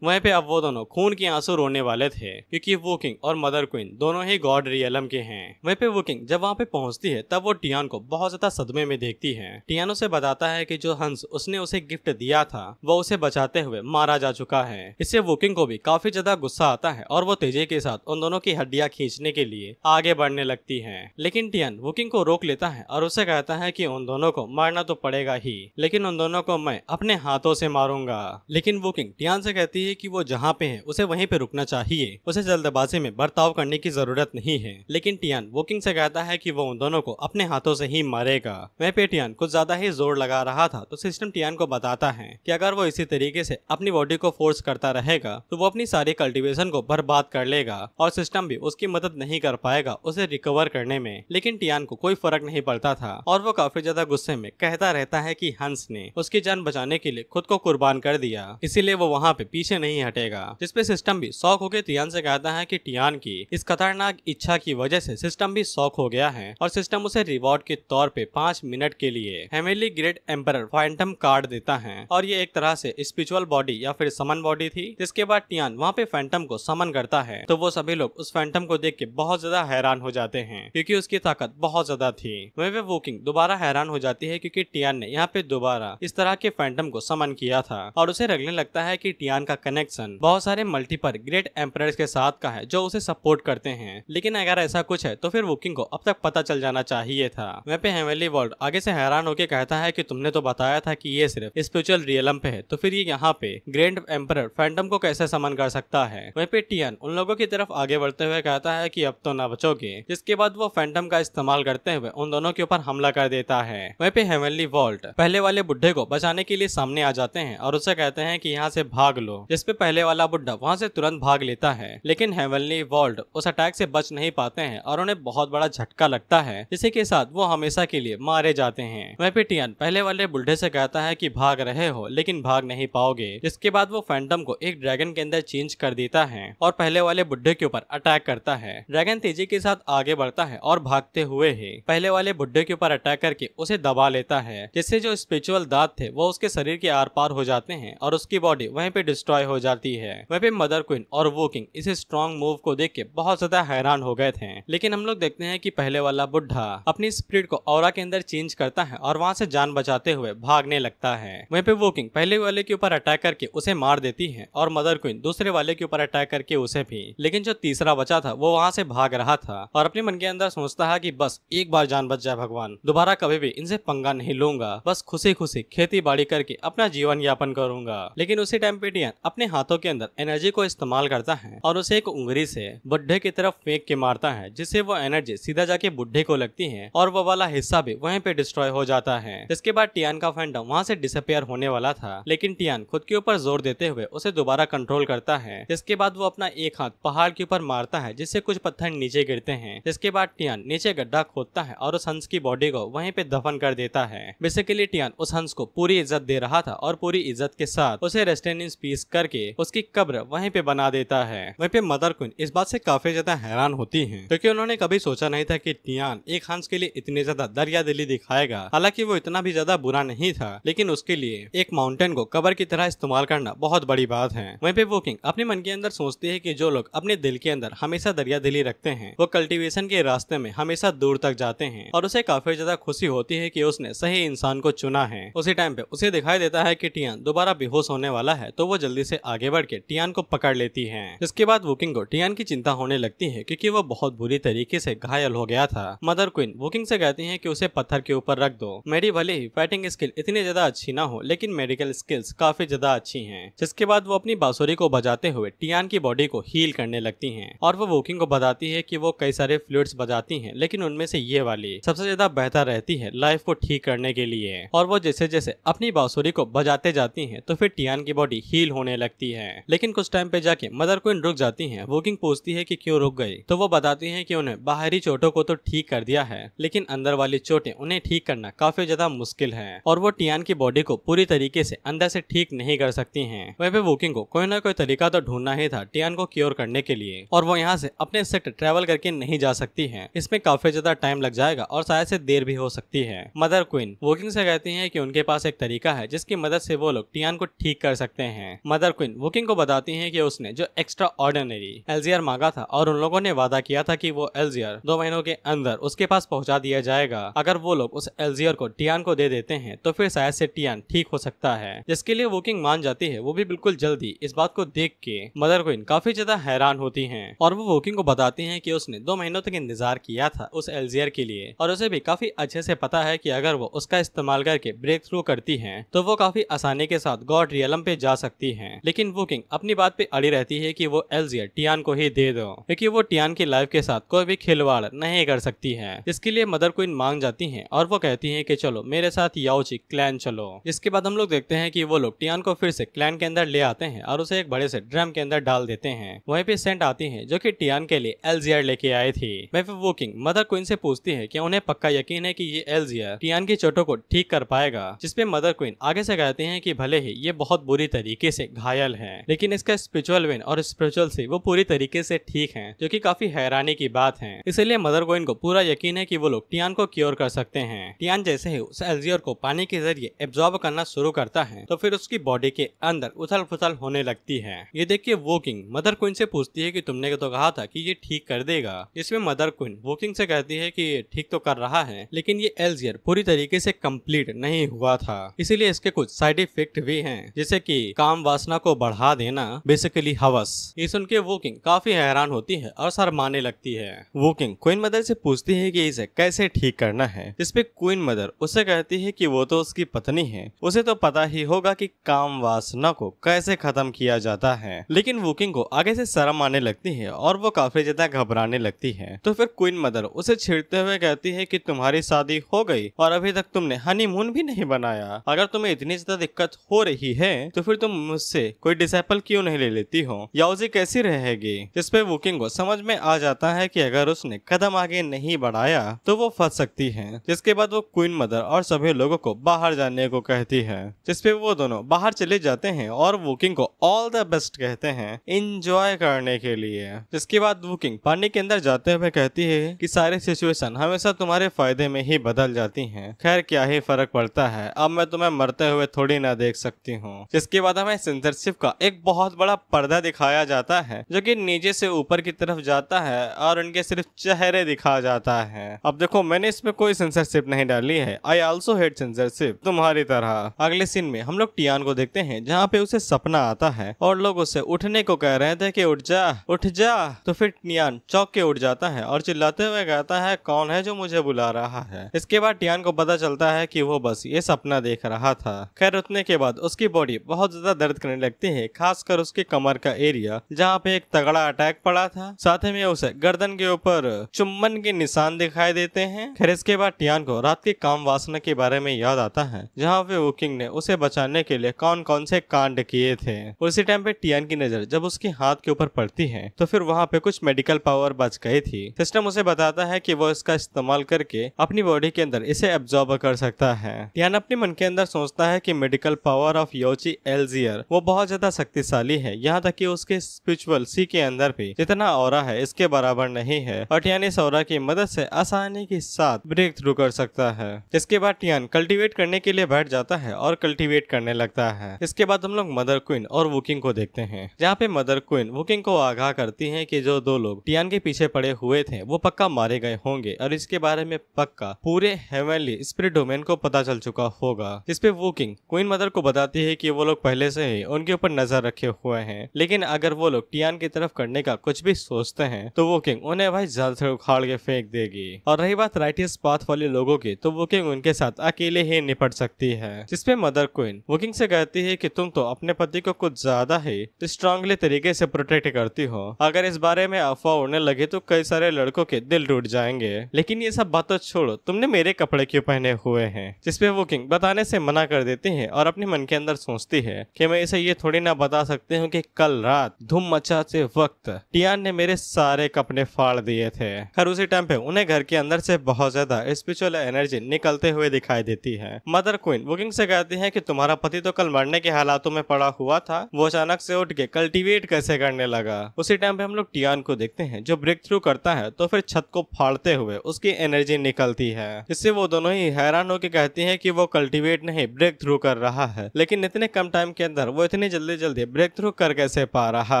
वहीं पे अब वो दोनों खून के आंसू रोने वाले थे क्योंकि वो किंग और मदर क्वीन दोनों ही गॉड रियलम के हैं वहीं पे वो किंग जब वहाँ पे पहुंचती है तब वो टियान को बहुत ज्यादा सदमे में देखती है टियान उसे बताता है कि जो हंस उसने उसे गिफ्ट दिया था वो उसे बचाते हुए मारा जा चुका है इससे वो किंग को भी काफी ज्यादा गुस्सा आता है और वो तेजी के साथ उन दोनों की हड्डियाँ खींचने के लिए आगे बढ़ने लगती है लेकिन टियान वो किंग को रोक लेता है और उसे कहता है की उन दोनों को मारना तो पड़ेगा ही लेकिन उन दोनों को मैं अपने हाथों से मारूंगा लेकिन वो किंग टियान से कहती चाहिए कि वो जहाँ पे है उसे वहीं पे रुकना चाहिए उसे जल्दबाजी में बर्ताव करने की जरूरत नहीं है लेकिन टियान वोकिंग से कहता है कि वो उन दोनों को अपने हाथों से ही मारेगा वह पे टियान कुछ ज्यादा ही जोर लगा रहा था तो सिस्टम टियान को बताता है की अगर वो इसी तरीके से अपनी बॉडी को फोर्स करता रहेगा तो वो अपनी सारी कल्टिवेशन को बर्बाद कर लेगा और सिस्टम भी उसकी मदद नहीं कर पाएगा उसे रिकवर करने में लेकिन टियान को कोई फर्क नहीं पड़ता था और वो काफी ज्यादा गुस्से में कहता रहता है की हंस ने उसकी जान बचाने के लिए खुद को कुर्बान कर दिया इसीलिए वो वहाँ पे पीछे पीछे नहीं हटेगा जिसपे सिस्टम भी शौक होकर टियान से कहता है कि टियान की इस खतरनाक इच्छा की वजह से सिस्टम भी शौक हो गया है और सिस्टम उसे रिवॉर्ड के तौर पे पांच मिनट के लिए heavenly great emperor phantom card देता है और ये एक तरह से स्पिरिचुअल बॉडी या फिर समन बॉडी थी जिसके बाद टियान वहाँ पे फैंटम को समन करता है तो वो सभी लोग उस फैंटम को देख के बहुत ज्यादा हैरान हो जाते हैं क्योंकि उसकी ताकत बहुत ज्यादा थी वही वे वोकिंग दोबारा हैरान हो जाती है क्योंकि टियान ने यहाँ पे दोबारा इस तरह के फैंटम को समन किया था और उसे रगने लगता है की टियान का कनेक्शन बहुत सारे मल्टीपल ग्रेट एम्परर्स के साथ का है जो उसे सपोर्ट करते हैं लेकिन अगर ऐसा कुछ है तो फिर वुकिंग को अब तक पता चल जाना चाहिए था वह पे हेमली वर्ल्ड आगे से हैरान होकर कहता है की तुमने तो बताया था की ये सिर्फ स्पिरिचुअल रियलम पे है तो फिर ये यहाँ पे ग्रेट एम्पर फैंडम को कैसे समन कर सकता है वह पे टियन उन लोगों की तरफ आगे बढ़ते हुए कहता है की अब तो न बचोगे जिसके बाद वो फैंटम का इस्तेमाल करते हुए उन दोनों के ऊपर हमला कर देता है वह पे हेमली वॉल्ट पहले वाले बुढ़े को बचाने के लिए सामने आ जाते हैं और उसे कहते हैं की यहाँ से भाग लो जिसपे पहले वाला बुड्ढा वहाँ से तुरंत भाग लेता है लेकिन हेवनली वॉल्ड उस अटैक से बच नहीं पाते हैं और उन्हें बहुत बड़ा झटका लगता है इसी के साथ वो हमेशा के लिए मारे जाते हैं वह पिटियन पहले वाले बुढ़े से कहता है कि भाग रहे हो लेकिन भाग नहीं पाओगे इसके बाद वो फैंटम को एक ड्रैगन के अंदर चेंज कर देता है और पहले वाले बुढ़े के ऊपर अटैक करता है ड्रैगन तेजी के साथ आगे बढ़ता है और भागते हुए ही पहले वाले बुढ़े के ऊपर अटैक करके उसे दबा लेता है जिससे जो स्पिरिचुअल दांत थे वो उसके शरीर के आर पार हो जाते हैं और उसकी बॉडी वहीं पे डिस्ट्रॉय डिस्ट्रॉय हो जाती है वह पे मदर क्वीन और वो किंग इस स्ट्रॉन्ग मूव को देख के बहुत ज्यादा हैरान हो गए थे लेकिन हम लोग देखते हैं कि पहले वाला बुढ़ा अपनी स्प्रिट को और के अंदर चेंज करता है और वहाँ से जान बचाते हुए भागने लगता है वहीं पे वो किंग पहले वाले के ऊपर अटैक करके उसे मार देती है और मदर क्वीन दूसरे वाले के ऊपर अटैक करके उसे भी लेकिन जो तीसरा बचा था वो वहाँ से भाग रहा था और अपने मन के अंदर सोचता है की बस एक बार जान बच जाए भगवान दोबारा कभी भी इनसे पंगा नहीं लूंगा बस खुशी खुशी खेती बाड़ी करके अपना जीवन यापन करूंगा लेकिन उसी टाइम पे टियान अपने हाथों के अंदर एनर्जी को इस्तेमाल करता है और उसे एक उंगली से बुढ़े की तरफ फेंक के मारता है जिससे वो एनर्जी सीधा जाके बुढ़े को लगती है और वो वाला हिस्सा भी वहीं पे डिस्ट्रॉय हो जाता है इसके बाद टियान का फैंडम वहाँ से डिसअपेयर होने वाला था लेकिन टियान खुद के ऊपर जोर देते हुए उसे दोबारा कंट्रोल करता है इसके बाद वो अपना एक हाथ पहाड़ के ऊपर मारता है जिससे कुछ पत्थर नीचे गिरते हैं इसके बाद टियान नीचे गड्ढा खोदता है और उस हंस की बॉडी को वहीं पे दफन कर देता है बेसिकली टियान उस हंस को पूरी इज्जत दे रहा था और पूरी इज्जत के साथ उसे रेस्ट इन पीस कर करके उसकी कब्र वहीं पे बना देता है वहीं पे मदर कुन इस बात से काफी ज्यादा हैरान होती है क्योंकि उन्होंने कभी सोचा नहीं था की टियान एक हंस के लिए इतने ज्यादा दरिया दिली दिखाएगा हालांकि वो इतना भी ज्यादा बुरा नहीं था लेकिन उसके लिए एक माउंटेन को कबर की तरह इस्तेमाल करना बहुत बड़ी बात है वहीं पे वो किंग अपने मन के अंदर सोचती है की जो लोग अपने दिल के अंदर हमेशा दरिया दिली रखते हैं वो कल्टिवेशन के रास्ते में हमेशा दूर तक जाते हैं और उसे काफी ज्यादा खुशी होती है की उसने सही इंसान को चुना है उसी टाइम पे उसे दिखाई देता है की टियान दोबारा बेहोश होने वाला है तो वो जल्दी से से आगे बढ़ के टियान को पकड़ लेती है इसके बाद वुकिंग को टियान की चिंता होने लगती है क्योंकि वो बहुत बुरी तरीके से घायल हो गया था मदर क्वीन वुकिंग से कहती है कि उसे पत्थर के ऊपर रख दो मेरी भले ही फाइटिंग स्किल इतनी ज्यादा अच्छी ना हो लेकिन मेडिकल स्किल्स काफी ज्यादा अच्छी है जिसके बाद वो अपनी बांसुरी को बजाते हुए टियान की बॉडी को हील करने लगती है और वो वोकिंग को बताती है की वो कई सारे फ्लूड्स बजाती है लेकिन उनमें से ये वाली सबसे ज्यादा बेहतर रहती है लाइफ को ठीक करने के लिए और वो जैसे जैसे अपनी बांसुरी को बजाते जाती है तो फिर टियान की बॉडी हील होने लगती लगती है लेकिन कुछ टाइम पे जाके मदर क्वीन रुक जाती है वोकिंग पूछती है की क्यों रुक गयी तो वो बताती है की उन्हें बाहरी चोटों को तो ठीक कर दिया है लेकिन अंदर वाली चोटे उन्हें ठीक करना काफी ज्यादा मुश्किल है और वो टियान की बॉडी को पूरी तरीके से अंदर से ठीक नहीं कर सकती हैं। वह भी वोकिंग को कोई ना कोई तरीका तो ढूंढना ही था टियान को क्योर करने के लिए और वो यहाँ से अपने सेक्टर ट्रेवल करके नहीं जा सकती है इसमें काफी ज्यादा टाइम लग जाएगा और शायद से देर भी हो सकती है मदर क्वीन वोकिंग से कहती है की उनके पास एक तरीका है जिसकी मदद से वो लोग टियान को ठीक कर सकते हैं मदर लेदर क्वीन वुकिंग को बताती है कि उसने जो एक्स्ट्रा ऑर्डिनरी एलजीआर मांगा था और उन लोगों ने वादा किया था कि वो एल्जियर दो महीनों के अंदर उसके पास पहुंचा दिया जाएगा अगर वो लोग उस एल्जियर को टियान को दे देते हैं तो फिर शायद से टियान ठीक हो सकता है जिसके लिए वुकिंग मान जाती है वो भी बिल्कुल जल्दी इस बात को देख के मदर क्वीन काफी ज्यादा हैरान होती है और वो वुकिंग को बताती है की उसने दो महीनों तक इंतजार किया था उस एल्जियर के लिए और उसे भी काफी अच्छे से पता है की अगर वो उसका इस्तेमाल करके ब्रेक थ्रू करती है तो वो काफी आसानी के साथ गॉड रियलम पे जा सकती है हैं लेकिन वो किंग अपनी बात पे अड़ी रहती है कि वो एल्जियर टियान को ही दे दो क्योंकि वो टियान की लाइफ के साथ कोई भी खिलवाड़ नहीं कर सकती है इसके लिए मदर को मांग जाती है और वो कहती है की चलो मेरे साथ याओची क्लैन चलो इसके बाद हम लोग देखते हैं की वो लोग टियान को फिर से क्लैन के अंदर ले आते हैं और उसे एक बड़े से ड्रम के अंदर डाल देते हैं वही पे सेंट आती है जो की टियान के लिए एल्जियर लेके आए थी वहीं पे वो किंग मदर क्वीन से पूछती है कि उन्हें पक्का यकीन है कि ये एल्जियर टियान की चोटों को ठीक कर पाएगा जिसपे मदर क्वीन आगे से कहते हैं कि भले ही ये बहुत बुरी तरीके से घायल हैं लेकिन इसका स्पिरिचुअल विन और स्पिरिचुअल सी वो पूरी तरीके से ठीक हैं जो कि काफी हैरानी की बात है इसलिए मदर गोइन को पूरा यकीन है कि वो लोग टियान को क्योर कर सकते हैं टियान जैसे ही उस एल्जियर को पानी के जरिए एब्जॉर्ब करना शुरू करता है तो फिर उसकी बॉडी के अंदर उथल फुथल होने लगती है ये देख के वोकिंग मदर क्वीन से पूछती है कि तुमने तो कहा था कि ये ठीक कर देगा इसमें मदर क्वीन वोकिंग से कहती है कि ठीक तो कर रहा है लेकिन ये एल्जियर पूरी तरीके से कंप्लीट नहीं हुआ था इसीलिए इसके कुछ साइड इफेक्ट भी है जैसे की काम वासना वासना को बढ़ा देना बेसिकली हवस ये सुन के वो किंग काफी हैरान होती है और सर माने लगती है वो किंग क्वीन मदर से पूछती है कि इसे कैसे ठीक करना है जिसपे क्वीन मदर उसे कहती है कि वो तो उसकी पत्नी है उसे तो पता ही होगा कि काम वासना को कैसे खत्म किया जाता है लेकिन वो किंग को आगे से शर्म आने लगती है और वो काफी ज्यादा घबराने लगती है तो फिर क्वीन मदर उसे छेड़ते हुए कहती है कि तुम्हारी शादी हो गई और अभी तक तुमने हनीमून भी नहीं बनाया अगर तुम्हें इतनी ज्यादा दिक्कत हो रही है तो फिर तुम मुझसे कोई डिसाइपल क्यों नहीं ले लेती हो याओजी कैसी रहेगी जिसपे वुकिंग को समझ में आ जाता है कि अगर उसने कदम आगे नहीं बढ़ाया तो वो फंस सकती है जिसके बाद वो क्वीन मदर और सभी लोगों को बाहर जाने को कहती है जिसपे वो दोनों बाहर चले जाते हैं और वुकिंग को ऑल द बेस्ट कहते हैं इंजॉय करने के लिए जिसके बाद वुकिंग पानी के अंदर जाते हुए कहती है कि सारी सिचुएशन हमेशा तुम्हारे फायदे में ही बदल जाती है खैर क्या ही फर्क पड़ता है अब मैं तुम्हें मरते हुए थोड़ी ना देख सकती हूँ जिसके बाद हमें कर्सिव का एक बहुत बड़ा पर्दा दिखाया जाता है जो कि नीचे से ऊपर की तरफ जाता है और उनके सिर्फ चेहरे दिखा जाता है अब देखो मैंने इसमें कोई सेंसरशिप नहीं डाली है आई ऑल्सो हेट सेंसरशिप तुम्हारी तरह अगले सीन में हम लोग टियान को देखते हैं जहाँ पे उसे सपना आता है और लोग उसे उठने को कह रहे थे की उठ जा उठ जा तो फिर टियान चौक के उठ जाता है और चिल्लाते हुए कहता है कौन है जो मुझे बुला रहा है इसके बाद टियान को पता चलता है कि वो बस ये सपना देख रहा था खैर उठने के बाद उसकी बॉडी बहुत ज्यादा दर्द करने लगती हैं खासकर उसके कमर का एरिया जहाँ पे एक तगड़ा अटैक पड़ा था साथ में उसे गर्दन के ऊपर चुम्बन के निशान दिखाई देते हैं खैर इसके बाद टियान को रात के काम वासना के बारे में याद आता है जहाँ पे वो किंग ने उसे बचाने के लिए कौन कौन से कांड किए थे उसी टाइम पे टियान की नजर जब उसके हाथ के ऊपर पड़ती है तो फिर वहाँ पे कुछ मेडिकल पावर बच गई थी सिस्टम उसे बताता है की वो इसका इस्तेमाल करके अपनी बॉडी के अंदर इसे एब्जॉर्ब कर सकता है टियान अपने मन के अंदर सोचता है की मेडिकल पावर ऑफ योची एल्जियर वो बहुत ज्यादा शक्तिशाली है यहाँ तक कि उसके स्पिरिचुअल सी के अंदर भी जितना और है इसके बराबर नहीं है और टियान इस और की मदद से आसानी के साथ ब्रेक थ्रू कर सकता है इसके बाद टियान कल्टिवेट करने के लिए बैठ जाता है और कल्टिवेट करने लगता है इसके बाद हम लोग मदर क्वीन और वुकिंग को देखते हैं जहाँ पे मदर क्वीन वुकिंग को आगाह करती है की जो दो लोग टियान के पीछे पड़े हुए थे वो पक्का मारे गए होंगे और इसके बारे में पक्का पूरे हेवनली स्प्रिट डोमेन को पता चल चुका होगा इसपे वुकिंग क्वीन मदर को बताती है की वो लोग पहले से ही उनके ऊपर नजर रखे हुए हैं लेकिन अगर वो लोग टियान की तरफ करने का कुछ भी सोचते हैं तो वो किंग उन्हें भाई जल्द से उखाड़ के फेंक देगी और रही बात राइटियस पाथ वाले लोगों की तो वो किंग उनके साथ अकेले ही निपट सकती है जिसपे मदर क्वीन वो किंग से कहती है की तुम तो अपने पति को कुछ ज्यादा ही स्ट्रांगली तरीके से प्रोटेक्ट करती हो अगर इस बारे में अफवाह उड़ने लगे तो कई सारे लड़कों के दिल टूट जाएंगे लेकिन ये सब बातों छोड़ो तुमने मेरे कपड़े क्यों पहने हुए हैं जिसपे वो किंग बताने से मना कर देती है और अपने मन के अंदर सोचती है कि मैं इसे ये थोड़ी ना बता सकते हो कि कल रात धूम मचाते वक्त टियान ने मेरे सारे कपड़े फाड़ दिए थे खैर उसी टाइम पे उन्हें घर के अंदर से बहुत ज्यादा स्पिरिचुअल एनर्जी निकलते हुए दिखाई देती है मदर क्वीन बुकिंग से कहती है कि तुम्हारा पति तो कल मरने के हालातों में पड़ा हुआ था वो अचानक से उठ के कल्टिवेट कैसे करने लगा उसी टाइम पे हम लोग टियान को देखते हैं जो ब्रेक थ्रू करता है तो फिर छत को फाड़ते हुए उसकी एनर्जी निकलती है इससे वो दोनों ही हैरान होकर कहती है की वो कल्टिवेट नहीं ब्रेक थ्रू कर रहा है लेकिन इतने कम टाइम के अंदर वो इतने जल्दी जल्दी ब्रेक थ्रू कर कैसे पा रहा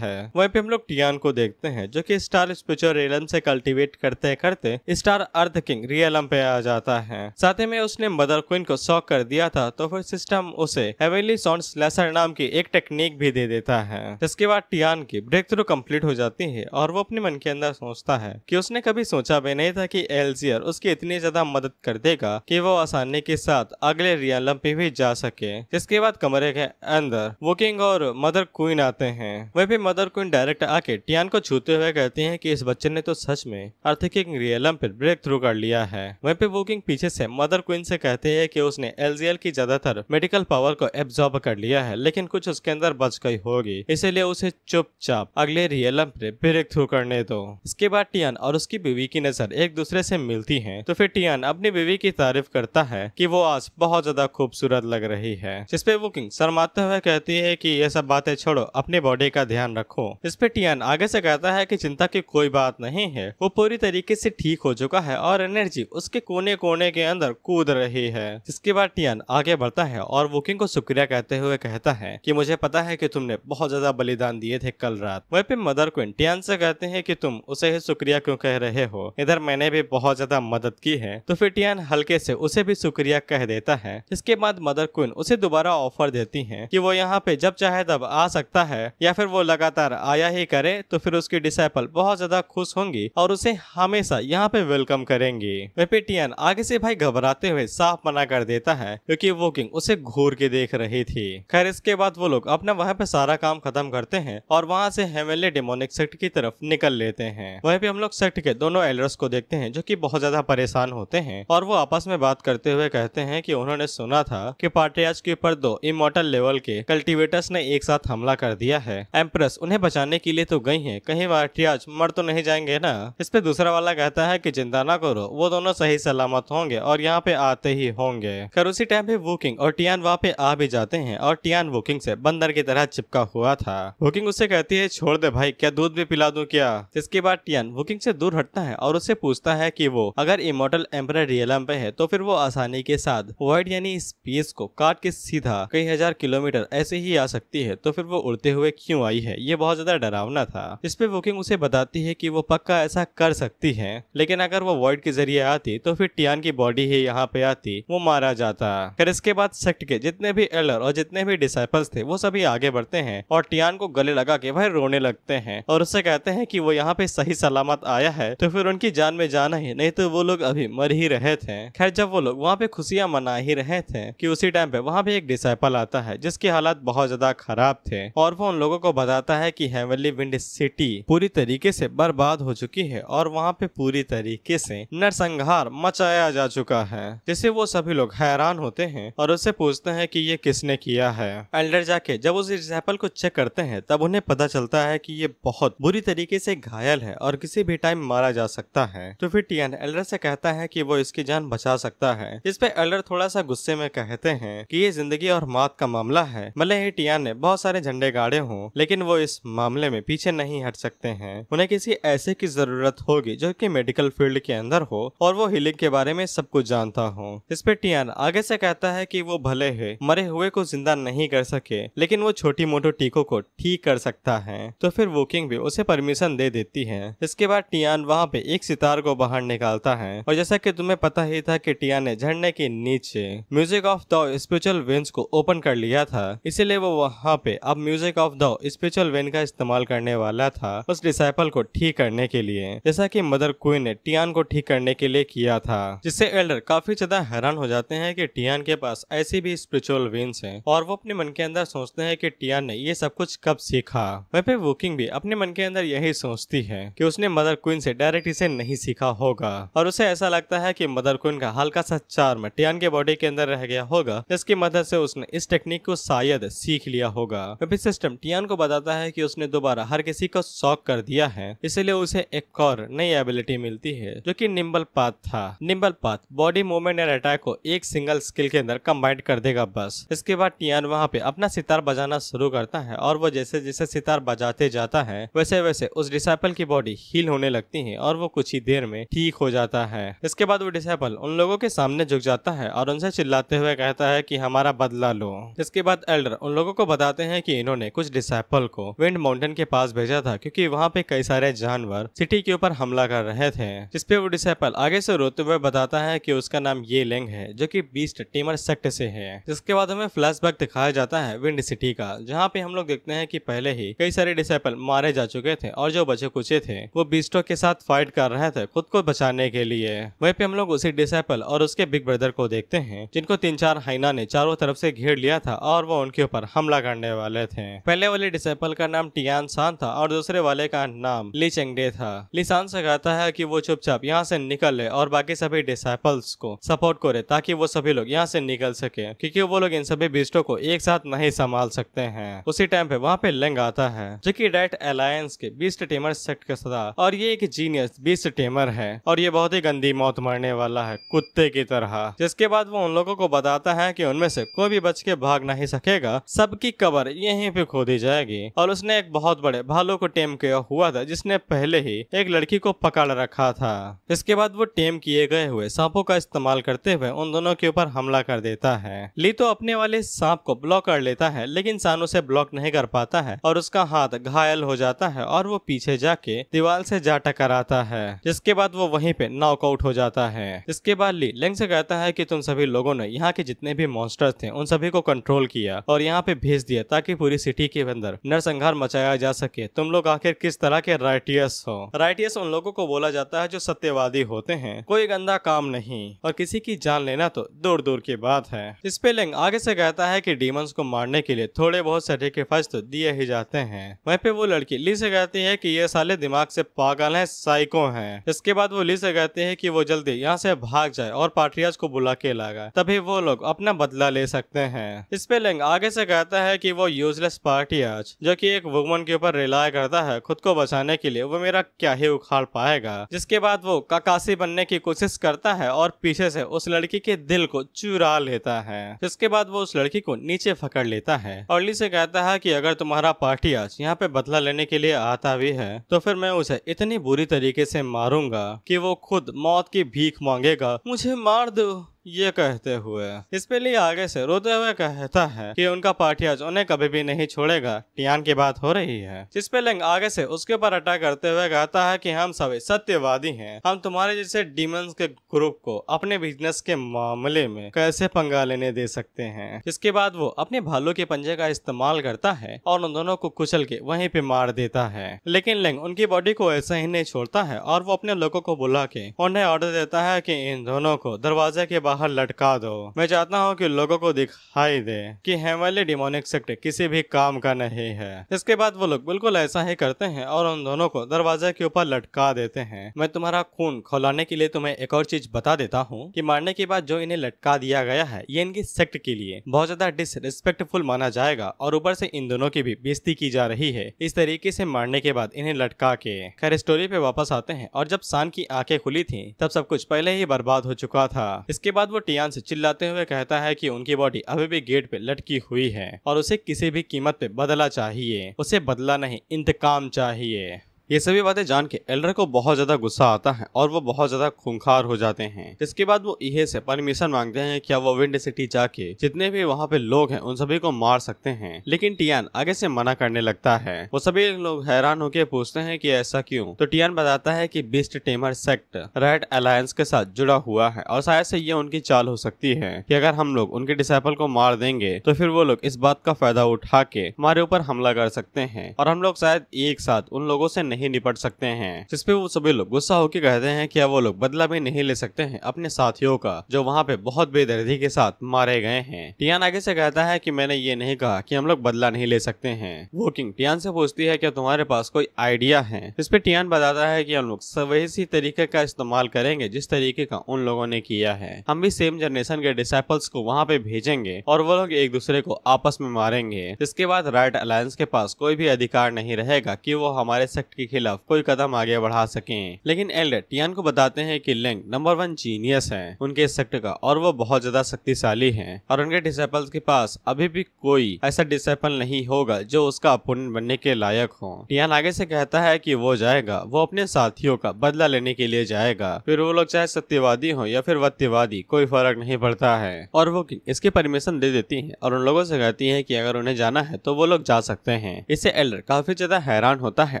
है वहीं पे हम लोग टियान को देखते हैं जो कि स्टार स्पिचर रियलम से कल्टीवेट करते करते स्टार अर्थ किंग रियलम पे आ जाता है साथ ही में उसने मदर क्वीन को शॉक कर दिया था तो फिर सिस्टम उसे हेवेली साउंड लेसर नाम की एक टेक्निक भी दे देता है जिसके बाद टियान की ब्रेक थ्रू कम्प्लीट हो जाती है और वो अपने मन के अंदर सोचता है की उसने कभी सोचा भी नहीं था की एल्जियर उसकी इतनी ज्यादा मदद कर देगा की वो आसानी के साथ अगले रियलम पे भी जा सके जिसके बाद कमरे के अंदर वो किंग और मदर क्वीन आते हैं वहीं पे मदर क्वीन डायरेक्ट आके टियान को छूते हुए कहती हैं की इस बच्चे ने तो सच में आर्थिक रियलम पर ब्रेक थ्रू कर लिया है वहीं पे वो किंग पीछे से मदर क्वीन से कहते हैं कि उसने एलजीएल की ज्यादातर मेडिकल पावर को एब्जॉर्ब कर लिया है लेकिन कुछ उसके अंदर बच गई होगी इसीलिए उसे चुपचाप अगले रियलम पे ब्रेक थ्रू करने दो इसके बाद टियान और उसकी बीवी की नजर एक दूसरे से मिलती है तो फिर टियान अपनी बीवी की तारीफ करता है की वो आज बहुत ज्यादा खूबसूरत लग रही है जिसपे वो किंग शर्माते हुए कहती है है कि ये सब बातें छोड़ो अपने बॉडी का ध्यान रखो इस पे टियान आगे से कहता है कि चिंता की कोई बात नहीं है वो पूरी तरीके से ठीक हो चुका है और एनर्जी उसके कोने कोने के अंदर कूद रही है जिसके बाद टियान आगे बढ़ता है और वुकिंग को शुक्रिया कहते हुए कहता है की मुझे पता है की तुमने बहुत ज्यादा बलिदान दिए थे कल रात वह पे मदर क्विन टियान से कहते हैं की तुम उसे ही शुक्रिया क्यों कह रहे हो इधर मैंने भी बहुत ज्यादा मदद की है तो फिर टियान हल्के से उसे भी शुक्रिया कह देता है इसके बाद मदर क्विन उसे दोबारा ऑफर देती है की वो यहाँ पे पे जब चाहे तब आ सकता है या फिर वो लगातार आया ही करे तो फिर उसकी डिसाइपल बहुत ज्यादा खुश होंगी और उसे हमेशा यहाँ पे वेलकम करेंगी वेपेटियन आगे से भाई घबराते हुए साफ मना कर देता है क्योंकि वो किंग उसे घूर के देख रही थी खैर इसके बाद वो लोग अपना वहाँ पे सारा काम खत्म करते हैं और वहाँ से हेमेले डेमोनिक सेक्ट की तरफ निकल लेते हैं वहीं पे हम लोग सेक्ट के दोनों एल्डर्स को देखते हैं जो की बहुत ज्यादा परेशान होते हैं और वो आपस में बात करते हुए कहते हैं की उन्होंने सुना था की पार्टियाज के ऊपर दो इमोटल लेवल के कल्टिवेट डेकोरेटर्स ने एक साथ हमला कर दिया है एम्प्रेस उन्हें बचाने के लिए तो गई है कहीं वाटियाज मर तो नहीं जाएंगे ना इस पे दूसरा वाला कहता है की चिंता ना करो वो दोनों सही सलामत होंगे और यहाँ पे आते ही होंगे खर उसी टाइम पे वोकिंग और टियान वहाँ पे आ भी जाते हैं और टियान वोकिंग से बंदर की तरह चिपका हुआ था वोकिंग उससे कहती है छोड़ दे भाई क्या दूध भी पिला दूं क्या इसके बाद टियान वोकिंग से दूर हटता है और उससे पूछता है कि वो अगर इमोटल एम्पर रियलम पे है तो फिर वो आसानी के साथ वाइट यानी स्पेस को काट के सीधा कई हजार किलोमीटर ऐसे ही की आ सकती है तो फिर वो उड़ते हुए क्यों आई है ये बहुत ज्यादा डरावना था इस पे वोकिंग उसे बताती है कि वो पक्का ऐसा कर सकती है लेकिन अगर वो वॉइड के जरिए आती तो फिर टियान की बॉडी ही यहाँ पे आती वो मारा जाता फिर इसके बाद सेक्ट के जितने भी एल्डर और जितने भी डिसाइपल्स थे वो सभी आगे बढ़ते हैं और टियान को गले लगा के वह रोने लगते हैं और उससे कहते हैं कि वो यहाँ पे सही सलामत आया है तो फिर उनकी जान में जाना ही नहीं तो वो लोग अभी मर ही रहे थे खैर जब वो लोग वहाँ पे खुशियाँ मना ही रहे थे कि उसी टाइम पे वहाँ पे एक डिसाइपल आता है जिसकी हालात बहुत बहुत ज्यादा खराब थे और वो उन लोगों को बताता है कि हेवनली विंड सिटी पूरी तरीके से बर्बाद हो चुकी है और वहाँ पे पूरी तरीके से नरसंहार मचाया जा चुका है जिसे वो सभी लोग हैरान होते हैं और उससे पूछते हैं कि ये किसने किया है एल्डर जाके जब उस एग्जाम्पल को चेक करते हैं तब उन्हें पता चलता है की ये बहुत बुरी तरीके से घायल है और किसी भी टाइम मारा जा सकता है तो फिर टी एल्डर से कहता है की वो इसकी जान बचा सकता है इस पे एल्डर थोड़ा सा गुस्से में कहते हैं की ये जिंदगी और मौत का मामला है मतलब ही टियान ने बहुत सारे झंडे गाड़े हों लेकिन वो इस मामले में पीछे नहीं हट सकते हैं उन्हें किसी ऐसे की जरूरत होगी जो कि मेडिकल फील्ड के अंदर हो और वो हीलिंग के बारे में सब कुछ जानता हो इस पे टियान आगे से कहता है कि वो भले है मरे हुए को जिंदा नहीं कर सके लेकिन वो छोटी मोटो टीको को ठीक कर सकता है तो फिर वोकिंग भी उसे परमिशन दे देती है इसके बाद टियान वहाँ पे एक सितार को बाहर निकालता है और जैसा की तुम्हें पता ही था की टियान ने झंडे के नीचे music of the spiritual veins को ओपन कर लिया था इसीलिए इसलिए वो वहाँ पे अब music of the spiritual vein का इस्तेमाल करने वाला था उस डिसाइपल को ठीक करने के लिए जैसा कि मदर क्वीन ने टियान को ठीक करने के लिए किया था जिससे एल्डर काफी ज्यादा हैरान हो जाते हैं कि टियान के पास ऐसी भी स्पिरिचुअल वेन्स हैं और वो अपने मन के अंदर सोचते हैं कि टियान ने ये सब कुछ कब सीखा वह पे वोकिंग भी अपने मन के अंदर यही सोचती है की उसने मदर क्वीन से डायरेक्ट इसे नहीं सीखा होगा और उसे ऐसा लगता है की मदर क्वीन का हल्का सा चार्म टियान के बॉडी के अंदर रह गया होगा जिसकी मदद से उसने इस टेक्निक को शायद सीख लिया होगा अभी सिस्टम टियान को बताता है कि उसने दोबारा हर किसी को शॉक कर दिया है इसलिए उसे एक और नई एबिलिटी मिलती है जो कि निम्बल पाथ था nimble path body movement and attack को एक सिंगल स्किल के अंदर कंबाइंड कर देगा बस इसके बाद टियान वहाँ पे अपना सितार बजाना शुरू करता है और वो जैसे जैसे सितार बजाते जाता है वैसे वैसे उस डिसाइपल की बॉडी हील होने लगती है और वो कुछ ही देर में ठीक हो जाता है इसके बाद वो डिसाइपल उन लोगों के सामने झुक जाता है और उनसे चिल्लाते हुए कहता है की हमारा बदला लो इसके बाद एल्डर उन लोगों को बताते हैं कि इन्होंने कुछ डिसाइपल को विंड माउंटेन के पास भेजा था क्योंकि वहाँ पे कई सारे जानवर सिटी के ऊपर हमला कर रहे थे जिसपे वो डिसाइपल आगे से रोते हुए बताता है कि उसका नाम ये लेंग है जो कि बीस्ट टीमर सेक्ट से है जिसके बाद हमें फ्लैशबैक दिखाया जाता है विंड सिटी का जहाँ पे हम लोग देखते हैं की पहले ही कई सारे डिसाइपल मारे जा चुके थे और जो बचे कुचे थे वो बीस्टो के साथ फाइट कर रहे थे खुद को बचाने के लिए वही पे हम लोग उसी डिसाइपल और उसके बिग ब्रदर को देखते हैं जिनको तीन चार हाइना ने चारों तरफ से घेर लिया था और वो उनके ऊपर पर हमला करने वाले थे पहले वाले डिसेपल का नाम टियान सान था और दूसरे वाले का नाम ली चेंगडे था लिसान से कहता है कि वो चुपचाप यहाँ से निकल ले और बाकी सभी डिसाइपल्स को सपोर्ट करे ताकि वो सभी लोग यहाँ से निकल सके क्योंकि वो लोग इन सभी बिस्टों को एक साथ नहीं संभाल सकते हैं उसी टाइम पे वहाँ पे लेंग आता है जो की डेट अलायंस के बीस्ट टेमर सेक्ट का सदा और ये एक जीनियस बीस्ट टेमर है और ये बहुत ही गंदी मौत मरने वाला है कुत्ते की तरह जिसके बाद वो उन लोगों को बताता है कि उनमें से कोई भी बच के भाग नहीं सकेगा सबकी कबर यहीं पे खोदी जाएगी और उसने एक बहुत बड़े भालू को टेम किया हुआ था जिसने पहले ही एक लड़की को पकड़ रखा था इसके बाद वो टेम किए गए हुए सांपों का इस्तेमाल करते हुए उन दोनों के ऊपर हमला कर देता है ली तो अपने वाले सांप को ब्लॉक कर लेता है लेकिन सान उसे ब्लॉक नहीं कर पाता है और उसका हाथ घायल हो जाता है और वो पीछे जाके दीवार से जा टकराता है जिसके बाद वो वहीं पे नॉकआउट हो जाता है इसके बाद ली लिंग से कहता है की तुम सभी लोगों ने यहाँ के जितने भी मॉन्स्टर्स थे उन सभी को कंट्रोल किया और यहाँ पे भेज दिया ताकि पूरी सिटी के अंदर नरसंहार मचाया जा सके तुम लोग आखिर किस तरह के राइटियस हो राइटियस उन लोगों को बोला जाता है जो सत्यवादी होते हैं कोई गंदा काम नहीं और किसी की जान लेना तो दूर दूर की बात है स्पेलिंग आगे से कहता है कि डीमंस को मारने के लिए थोड़े बहुत सर्टिफिकेट्स तो दिए ही जाते हैं वहीं पे वो लड़की ली से कहती है कि ये साले दिमाग से पागल हैं साइको हैं इसके बाद वो ली से कहते है कि वो जल्दी यहाँ से भाग जाए और पाटरियाज को बुला के लगा तभी वो लोग अपना बदला ले सकते हैं स्पेलिंग आगे से कहता है कि वो यूजलेस पार्टी है आज जो कि एक वुमन के ऊपर रिलाय करता है खुद को बचाने के लिए वो मेरा क्या ही उखाड़ पाएगा जिसके बाद वो काकासी बनने की कोशिश करता है और पीछे से उस लड़की के दिल को चुरा लेता है जिसके बाद वो उस लड़की को नीचे पकड़ लेता है अर्ली से कहता है की अगर तुम्हारा पार्टी आज यहाँ पे बदला लेने के लिए आता भी है तो फिर मैं उसे इतनी बुरी तरीके से मारूंगा की वो खुद मौत की भीख मांगेगा मुझे मार दो ये कहते हुए इसपे लिए आगे से रोते हुए कहता है कि उनका पाठियाज उन्हें कभी भी नहीं छोड़ेगा टियान की बात हो रही है पे लिंग आगे से उसके ऊपर अटैक करते हुए कहता है कि हम सभी सत्यवादी हैं हम तुम्हारे जैसे डीमंस के ग्रुप को अपने बिजनेस के मामले में कैसे पंगा लेने दे सकते हैं इसके बाद वो अपने भालू के पंजे का इस्तेमाल करता है और उन दोनों को कुचल के वही पे मार देता है लेकिन लिंग उनकी बॉडी को ऐसा ही नहीं छोड़ता है और वो अपने लोगों को बुला के उन्हें ऑर्डर देता है की इन दोनों को दरवाजे के बाहर बाहर लटका दो मैं चाहता हूँ कि लोगों को दिखाई दे कि हेमले डिमोनिक सेक्ट किसी भी काम का नहीं है इसके बाद वो लोग बिल्कुल ऐसा ही करते हैं और उन दोनों को दरवाजे के ऊपर लटका देते हैं मैं तुम्हारा खून खोलाने के लिए तुम्हें एक और चीज बता देता हूँ की मारने के बाद जो इन्हें लटका दिया गया है ये इनकी सेक्ट के लिए बहुत ज्यादा डिसरिस्पेक्टफुल माना जाएगा और ऊपर से इन दोनों की भी बेजती की जा रही है इस तरीके से मारने के बाद इन्हें लटका के खैर स्टोरी पे वापस आते हैं और जब शान की आंखें खुली थी तब सब कुछ पहले ही बर्बाद हो चुका था इसके बाद बाद वो टियान से चिल्लाते हुए कहता है कि उनकी बॉडी अभी भी गेट पे लटकी हुई है और उसे किसी भी कीमत पे बदला चाहिए उसे बदला नहीं इंतकाम चाहिए ये सभी बातें जान के एल्डर को बहुत ज्यादा गुस्सा आता है और वो बहुत ज्यादा खूंखार हो जाते हैं इसके बाद वो इहे से परमिशन मांगते हैं क्या वो विंड सिटी जाके जितने भी वहाँ पे लोग हैं उन सभी को मार सकते हैं लेकिन टियान आगे से मना करने लगता है वो सभी लोग हैरान होकर पूछते हैं कि ऐसा क्यों तो टियान बताता है की beast tamer sect red alliance के साथ जुड़ा हुआ है और शायद से ये उनकी चाल हो सकती है की अगर हम लोग उनके डिसाइपल को मार देंगे तो फिर वो लोग इस बात का फायदा उठा के हमारे ऊपर हमला कर सकते हैं और हम लोग शायद एक साथ उन लोगों से नहीं निपट सकते हैं जिसपे वो सभी लोग गुस्सा होकर कहते हैं की वो लोग बदला भी नहीं ले सकते हैं अपने साथियों का जो वहाँ पे बहुत बेदर्दी के साथ मारे गए हैं टियान आगे से कहता है की मैंने ये नहीं कहा की हम लोग बदला नहीं ले सकते हैं वो किंग टियान से पूछती है क्या तुम्हारे पास कोई आइडिया है जिसपे टियान बताता है की हम लोग सवेसी तरीके का इस्तेमाल करेंगे जिस तरीके का उन लोगों ने किया है हम भी सेम जनरेशन के डिसाइपल्स को वहाँ पे भेजेंगे और वो लोग एक दूसरे को आपस में मारेंगे जिसके बाद राइट अलायंस के पास कोई भी अधिकार नहीं रहेगा कि वो हमारे सेक्ट के खिलाफ कोई कदम आगे बढ़ा सके लेकिन एल्ड टियान को बताते हैं कि लिंग नंबर वन जीनियस है उनके सेक्ट का और वो बहुत ज्यादा शक्तिशाली है और उनके डिसेपल्स के पास अभी भी कोई ऐसा डिसेपल नहीं होगा जो उसका अपोनेंट बनने के लायक हो टियान आगे से कहता है कि वो जाएगा वो अपने साथियों का बदला लेने के लिए जाएगा फिर वो लोग चाहे सत्यवादी हो या फिर वत्यवादी कोई फर्क नहीं पड़ता है और वो इसकी परमिशन दे देती है और उन लोगों से कहती है की अगर उन्हें जाना है तो वो लोग जा सकते हैं इससे एल्डर काफी ज्यादा हैरान होता है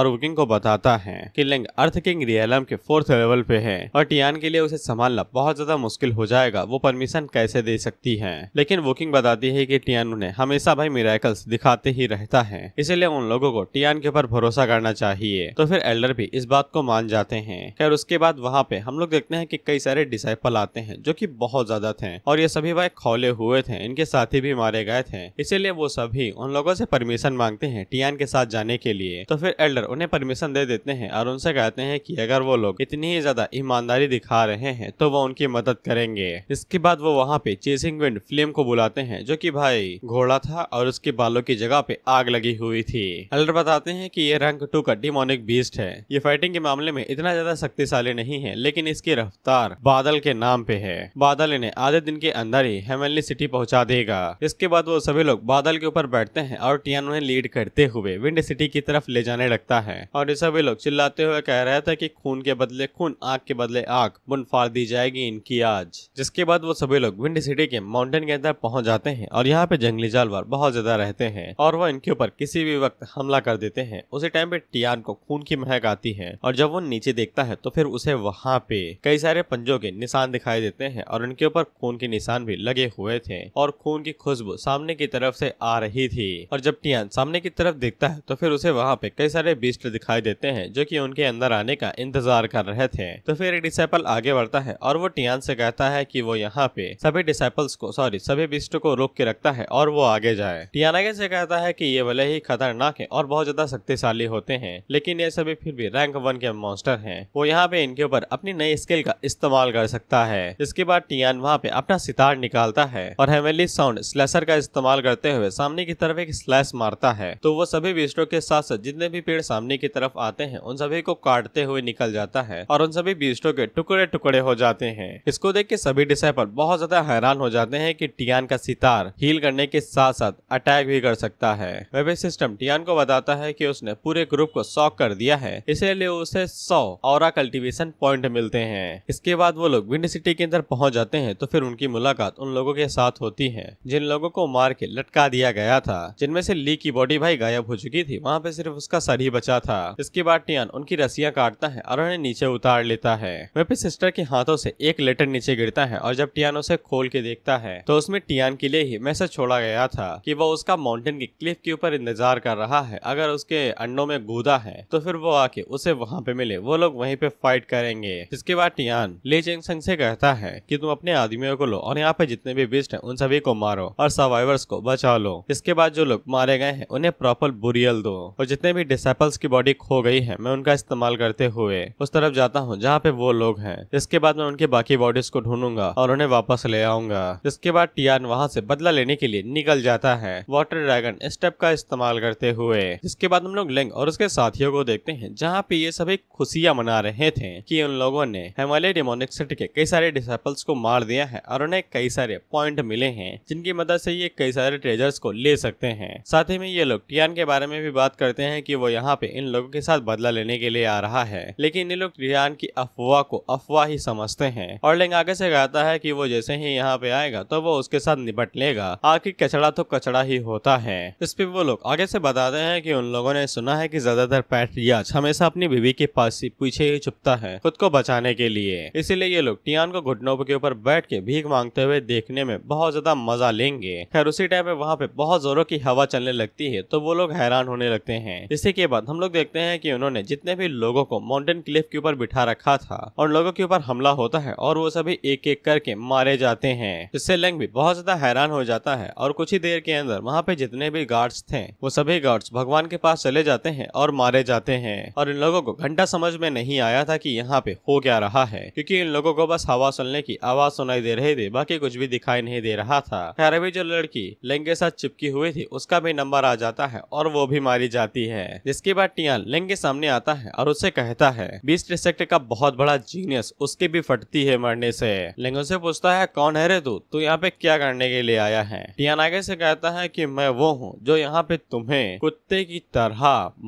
और वुकिंग को बताता है कि लिंग अर्थ किंग रियलम के फोर्थ लेवल पे है और टियान के लिए उसे संभालना बहुत ज्यादा मुश्किल हो जाएगा वो परमिशन कैसे दे सकती है लेकिन वोकिंग बताती है की टियान उन्हें हमेशा भाई मिराकल्स दिखाते ही रहता है इसीलिए उन लोगों को टियान के ऊपर भरोसा करना चाहिए तो फिर एल्डर भी इस बात को मान जाते हैं खैर उसके बाद वहाँ पे हम लोग देखते हैं की कई सारे डिसाइपल आते हैं जो की बहुत ज्यादा थे और ये सभी भाई खोले हुए थे इनके साथी भी मारे गए थे इसीलिए वो सभी उन लोगों से परमिशन मांगते हैं टियान के साथ जाने के लिए तो फिर एल्डर उन्हें परमिशन परमिशन दे देते हैं और उनसे कहते हैं कि अगर वो लोग इतनी ही ज्यादा ईमानदारी दिखा रहे हैं तो वो उनकी मदद करेंगे इसके बाद वो वहाँ पे चेसिंग विंड फिल्म को बुलाते हैं जो की भाई घोड़ा था और उसके बालों की जगह पे आग लगी हुई थी अल्टर बताते हैं की ये रंग टू का डिमोनिक बीस्ट है ये फाइटिंग के मामले में इतना ज्यादा शक्तिशाली नहीं है लेकिन इसकी रफ्तार बादल के नाम पे है बादल इन्हें आधे दिन के अंदर ही हेमली सिटी पहुंचा देगा इसके बाद वो सभी लोग बादल के ऊपर बैठते हैं और टियान उन्हें लीड करते हुए विंड सिटी की तरफ ले जाने लगता है और ये सभी लोग चिल्लाते हुए कह रहे थे कि खून के बदले खून आग के बदले आग फाड़ दी जाएगी इनकी आज जिसके बाद वो सभी लोग विंडी सिटी के माउंटेन के अंदर पहुंच जाते हैं और यहाँ पे जंगली जानवर बहुत ज्यादा रहते हैं और वो इनके ऊपर किसी भी वक्त हमला कर देते हैं उसी टाइम पे टियान को खून की महक आती है और जब वो नीचे देखता है तो फिर उसे वहाँ पे कई सारे पंजों के निशान दिखाई देते हैं और उनके ऊपर खून के निशान भी लगे हुए थे और खून की खुशबू सामने की तरफ से आ रही थी और जब टियान सामने की तरफ देखता है तो फिर उसे वहाँ पे कई सारे बिस्ट दिखाई दिखाई देते हैं जो कि उनके अंदर आने का इंतजार कर रहे थे तो फिर एक डिसाइपल आगे बढ़ता है और वो टियान से कहता है कि वो यहाँ पे सभी डिसाइपल्स को सॉरी सभी बिस्ट को रोक के रखता है और वो आगे जाए टियान आगे से कहता है की ये भले ही खतरनाक है और बहुत ज्यादा शक्तिशाली होते हैं लेकिन ये सभी फिर भी रैंक वन के मॉन्स्टर है वो यहाँ पे इनके ऊपर अपनी नई स्किल का इस्तेमाल कर सकता है इसके बाद टियान वहाँ पे अपना सितार निकालता है और हेमेली साउंड स्लेसर का इस्तेमाल करते हुए सामने की तरफ एक स्लैश मारता है तो वो सभी बिस्टो के साथ साथ जितने भी पेड़ सामने की तरफ तरफ आते हैं उन सभी को काटते हुए निकल जाता है और उन सभी बीस्टों के टुकड़े टुकड़े हो जाते हैं इसको देख के सभी डिसाइपल बहुत ज्यादा हैरान हो जाते हैं कि टियान का सितार हील करने के साथ साथ अटैक भी कर सकता है वेबे सिस्टम टियान को बताता है की उसने पूरे ग्रुप को सॉक कर दिया है इसलिए उसे सौ और कल्टीवेशन पॉइंट मिलते हैं इसके बाद वो लोग विंड सिटी के अंदर पहुंच जाते हैं तो फिर उनकी मुलाकात उन लोगों के साथ होती है जिन लोगों को मार के लटका दिया गया था जिनमें से ली की बॉडी भाई गायब हो चुकी थी वहाँ पे सिर्फ उसका सर ही बचा था इसके बाद टियान उनकी रस्सियां काटता है और उन्हें नीचे उतार लेता है वेपी सिस्टर के हाथों से एक लेटर नीचे गिरता है और जब टियान उसे खोल के देखता है तो उसमें टियान के लिए ही मैसेज छोड़ा गया था कि वो उसका माउंटेन की क्लिफ के ऊपर इंतजार कर रहा है अगर उसके अंडों में गूदा है तो फिर वो आके उसे वहाँ पे मिले वो लोग वहीं पे फाइट करेंगे इसके बाद टियान ले चेंग संग से कहता है कि तुम अपने आदमियों को लो और यहाँ पे जितने भी बिस्ट हैं उन सभी को मारो और सर्वाइवर्स को बचा लो इसके बाद जो लोग मारे गए हैं उन्हें प्रॉपर बुरियल दो और जितने भी डिसेपल्स की बॉडी अधिक हो गई है मैं उनका इस्तेमाल करते हुए उस तरफ जाता हूँ जहाँ पे वो लोग हैं इसके बाद मैं उनके बाकी बॉडीज को ढूंढूंगा और उन्हें वापस ले आऊंगा इसके बाद टियान वहाँ से बदला लेने के लिए निकल जाता है वाटर ड्रैगन स्टेप का इस्तेमाल करते हुए इसके बाद हम लोग लिंग और उसके साथियों को देखते हैं जहाँ पे ये सभी खुशियाँ मना रहे थे कि उन लोगों ने हिमालय डिमोनिक सिटी के कई सारे डिसाइपल्स को मार दिया है और उन्हें कई सारे पॉइंट मिले हैं जिनकी मदद से ये कई सारे ट्रेजर्स को ले सकते हैं साथ ही में ये लोग टियान के बारे में भी बात करते हैं कि वो यहाँ पे इन लोग लोगों के साथ बदला लेने के लिए आ रहा है लेकिन ये लोग रियान की अफवाह को अफवाह ही समझते हैं और लिंग आगे से कहता है कि वो जैसे ही यहाँ पे आएगा तो वो उसके साथ निपट लेगा आखिर कचड़ा तो कचड़ा ही होता है इस पे वो लोग आगे से बताते हैं कि उन लोगों ने सुना है कि ज्यादातर पैट्रियाज हमेशा अपनी बीवी के पास पीछे ही छुपता है खुद को बचाने के लिए इसीलिए ये लोग टियान को घुटनों के ऊपर बैठ के भीख मांगते हुए देखने में बहुत ज्यादा मजा लेंगे खैर उसी टाइम पे वहाँ पे बहुत जोरों की हवा चलने लगती है तो वो लोग हैरान होने लगते हैं इसी के बाद हम लोग देख देखते हैं कि उन्होंने जितने भी लोगों को माउंटेन क्लिफ के ऊपर बिठा रखा था उन लोगों के ऊपर हमला होता है और वो सभी एक एक करके मारे जाते हैं इससे लैंग भी बहुत ज्यादा हैरान हो जाता है और कुछ ही देर के अंदर वहाँ पे जितने भी गार्ड्स थे वो सभी गार्ड्स भगवान के पास चले जाते हैं और मारे जाते हैं और इन लोगों को घंटा समझ में नहीं आया था की यहाँ पे हो क्या रहा है क्यूँकी इन लोगों को बस हवा सुनने की आवाज सुनाई दे रही थी बाकी कुछ भी दिखाई नहीं दे रहा था खैर अभी जो लड़की लैंग के साथ चिपकी हुई थी उसका भी नंबर आ जाता है और वो भी मारी जाती है जिसके बाद टिया लिंग के सामने आता है और उसे कहता है बीस सेक्टर का बहुत बड़ा जीनियस उसके भी फटती है मरने से लिंग उसे पूछता है कौन है रे तू तू यहाँ पे क्या करने के लिए आया है टियान आगे से कहता है कि मैं वो हूँ जो यहाँ पे तुम्हें कुत्ते की तरह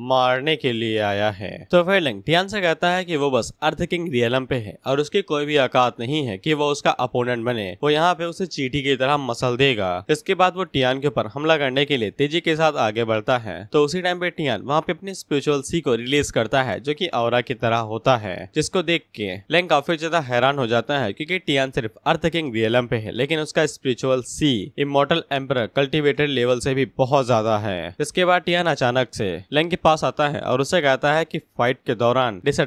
मारने के लिए आया है तो फिर लिंग टियान से कहता है की वो बस अर्थ किंग रियलम पे है और उसकी कोई भी औकात नहीं है की वो उसका अपोनेंट बने वो यहाँ पे उसे चीटी की तरह मसल देगा इसके बाद वो टियान के ऊपर हमला करने के लिए तेजी के साथ आगे बढ़ता है तो उसी टाइम पे टियान वहाँ पे अपनी स्पिरिचुअल सी को रिलीज करता है जो कि औरा की तरह होता है जिसको देख के लेंग काफी ज्यादा हैरान हो जाता है क्योंकि टियान सिर्फ अर्थ किंग रियलम पे है लेकिन उसका spiritual sea immortal emperor cultivated level से भी बहुत ज्यादा है इसके बाद टियान अचानक से लेंग के पास आता है और उसे कहता है की फाइट के दौरान डिस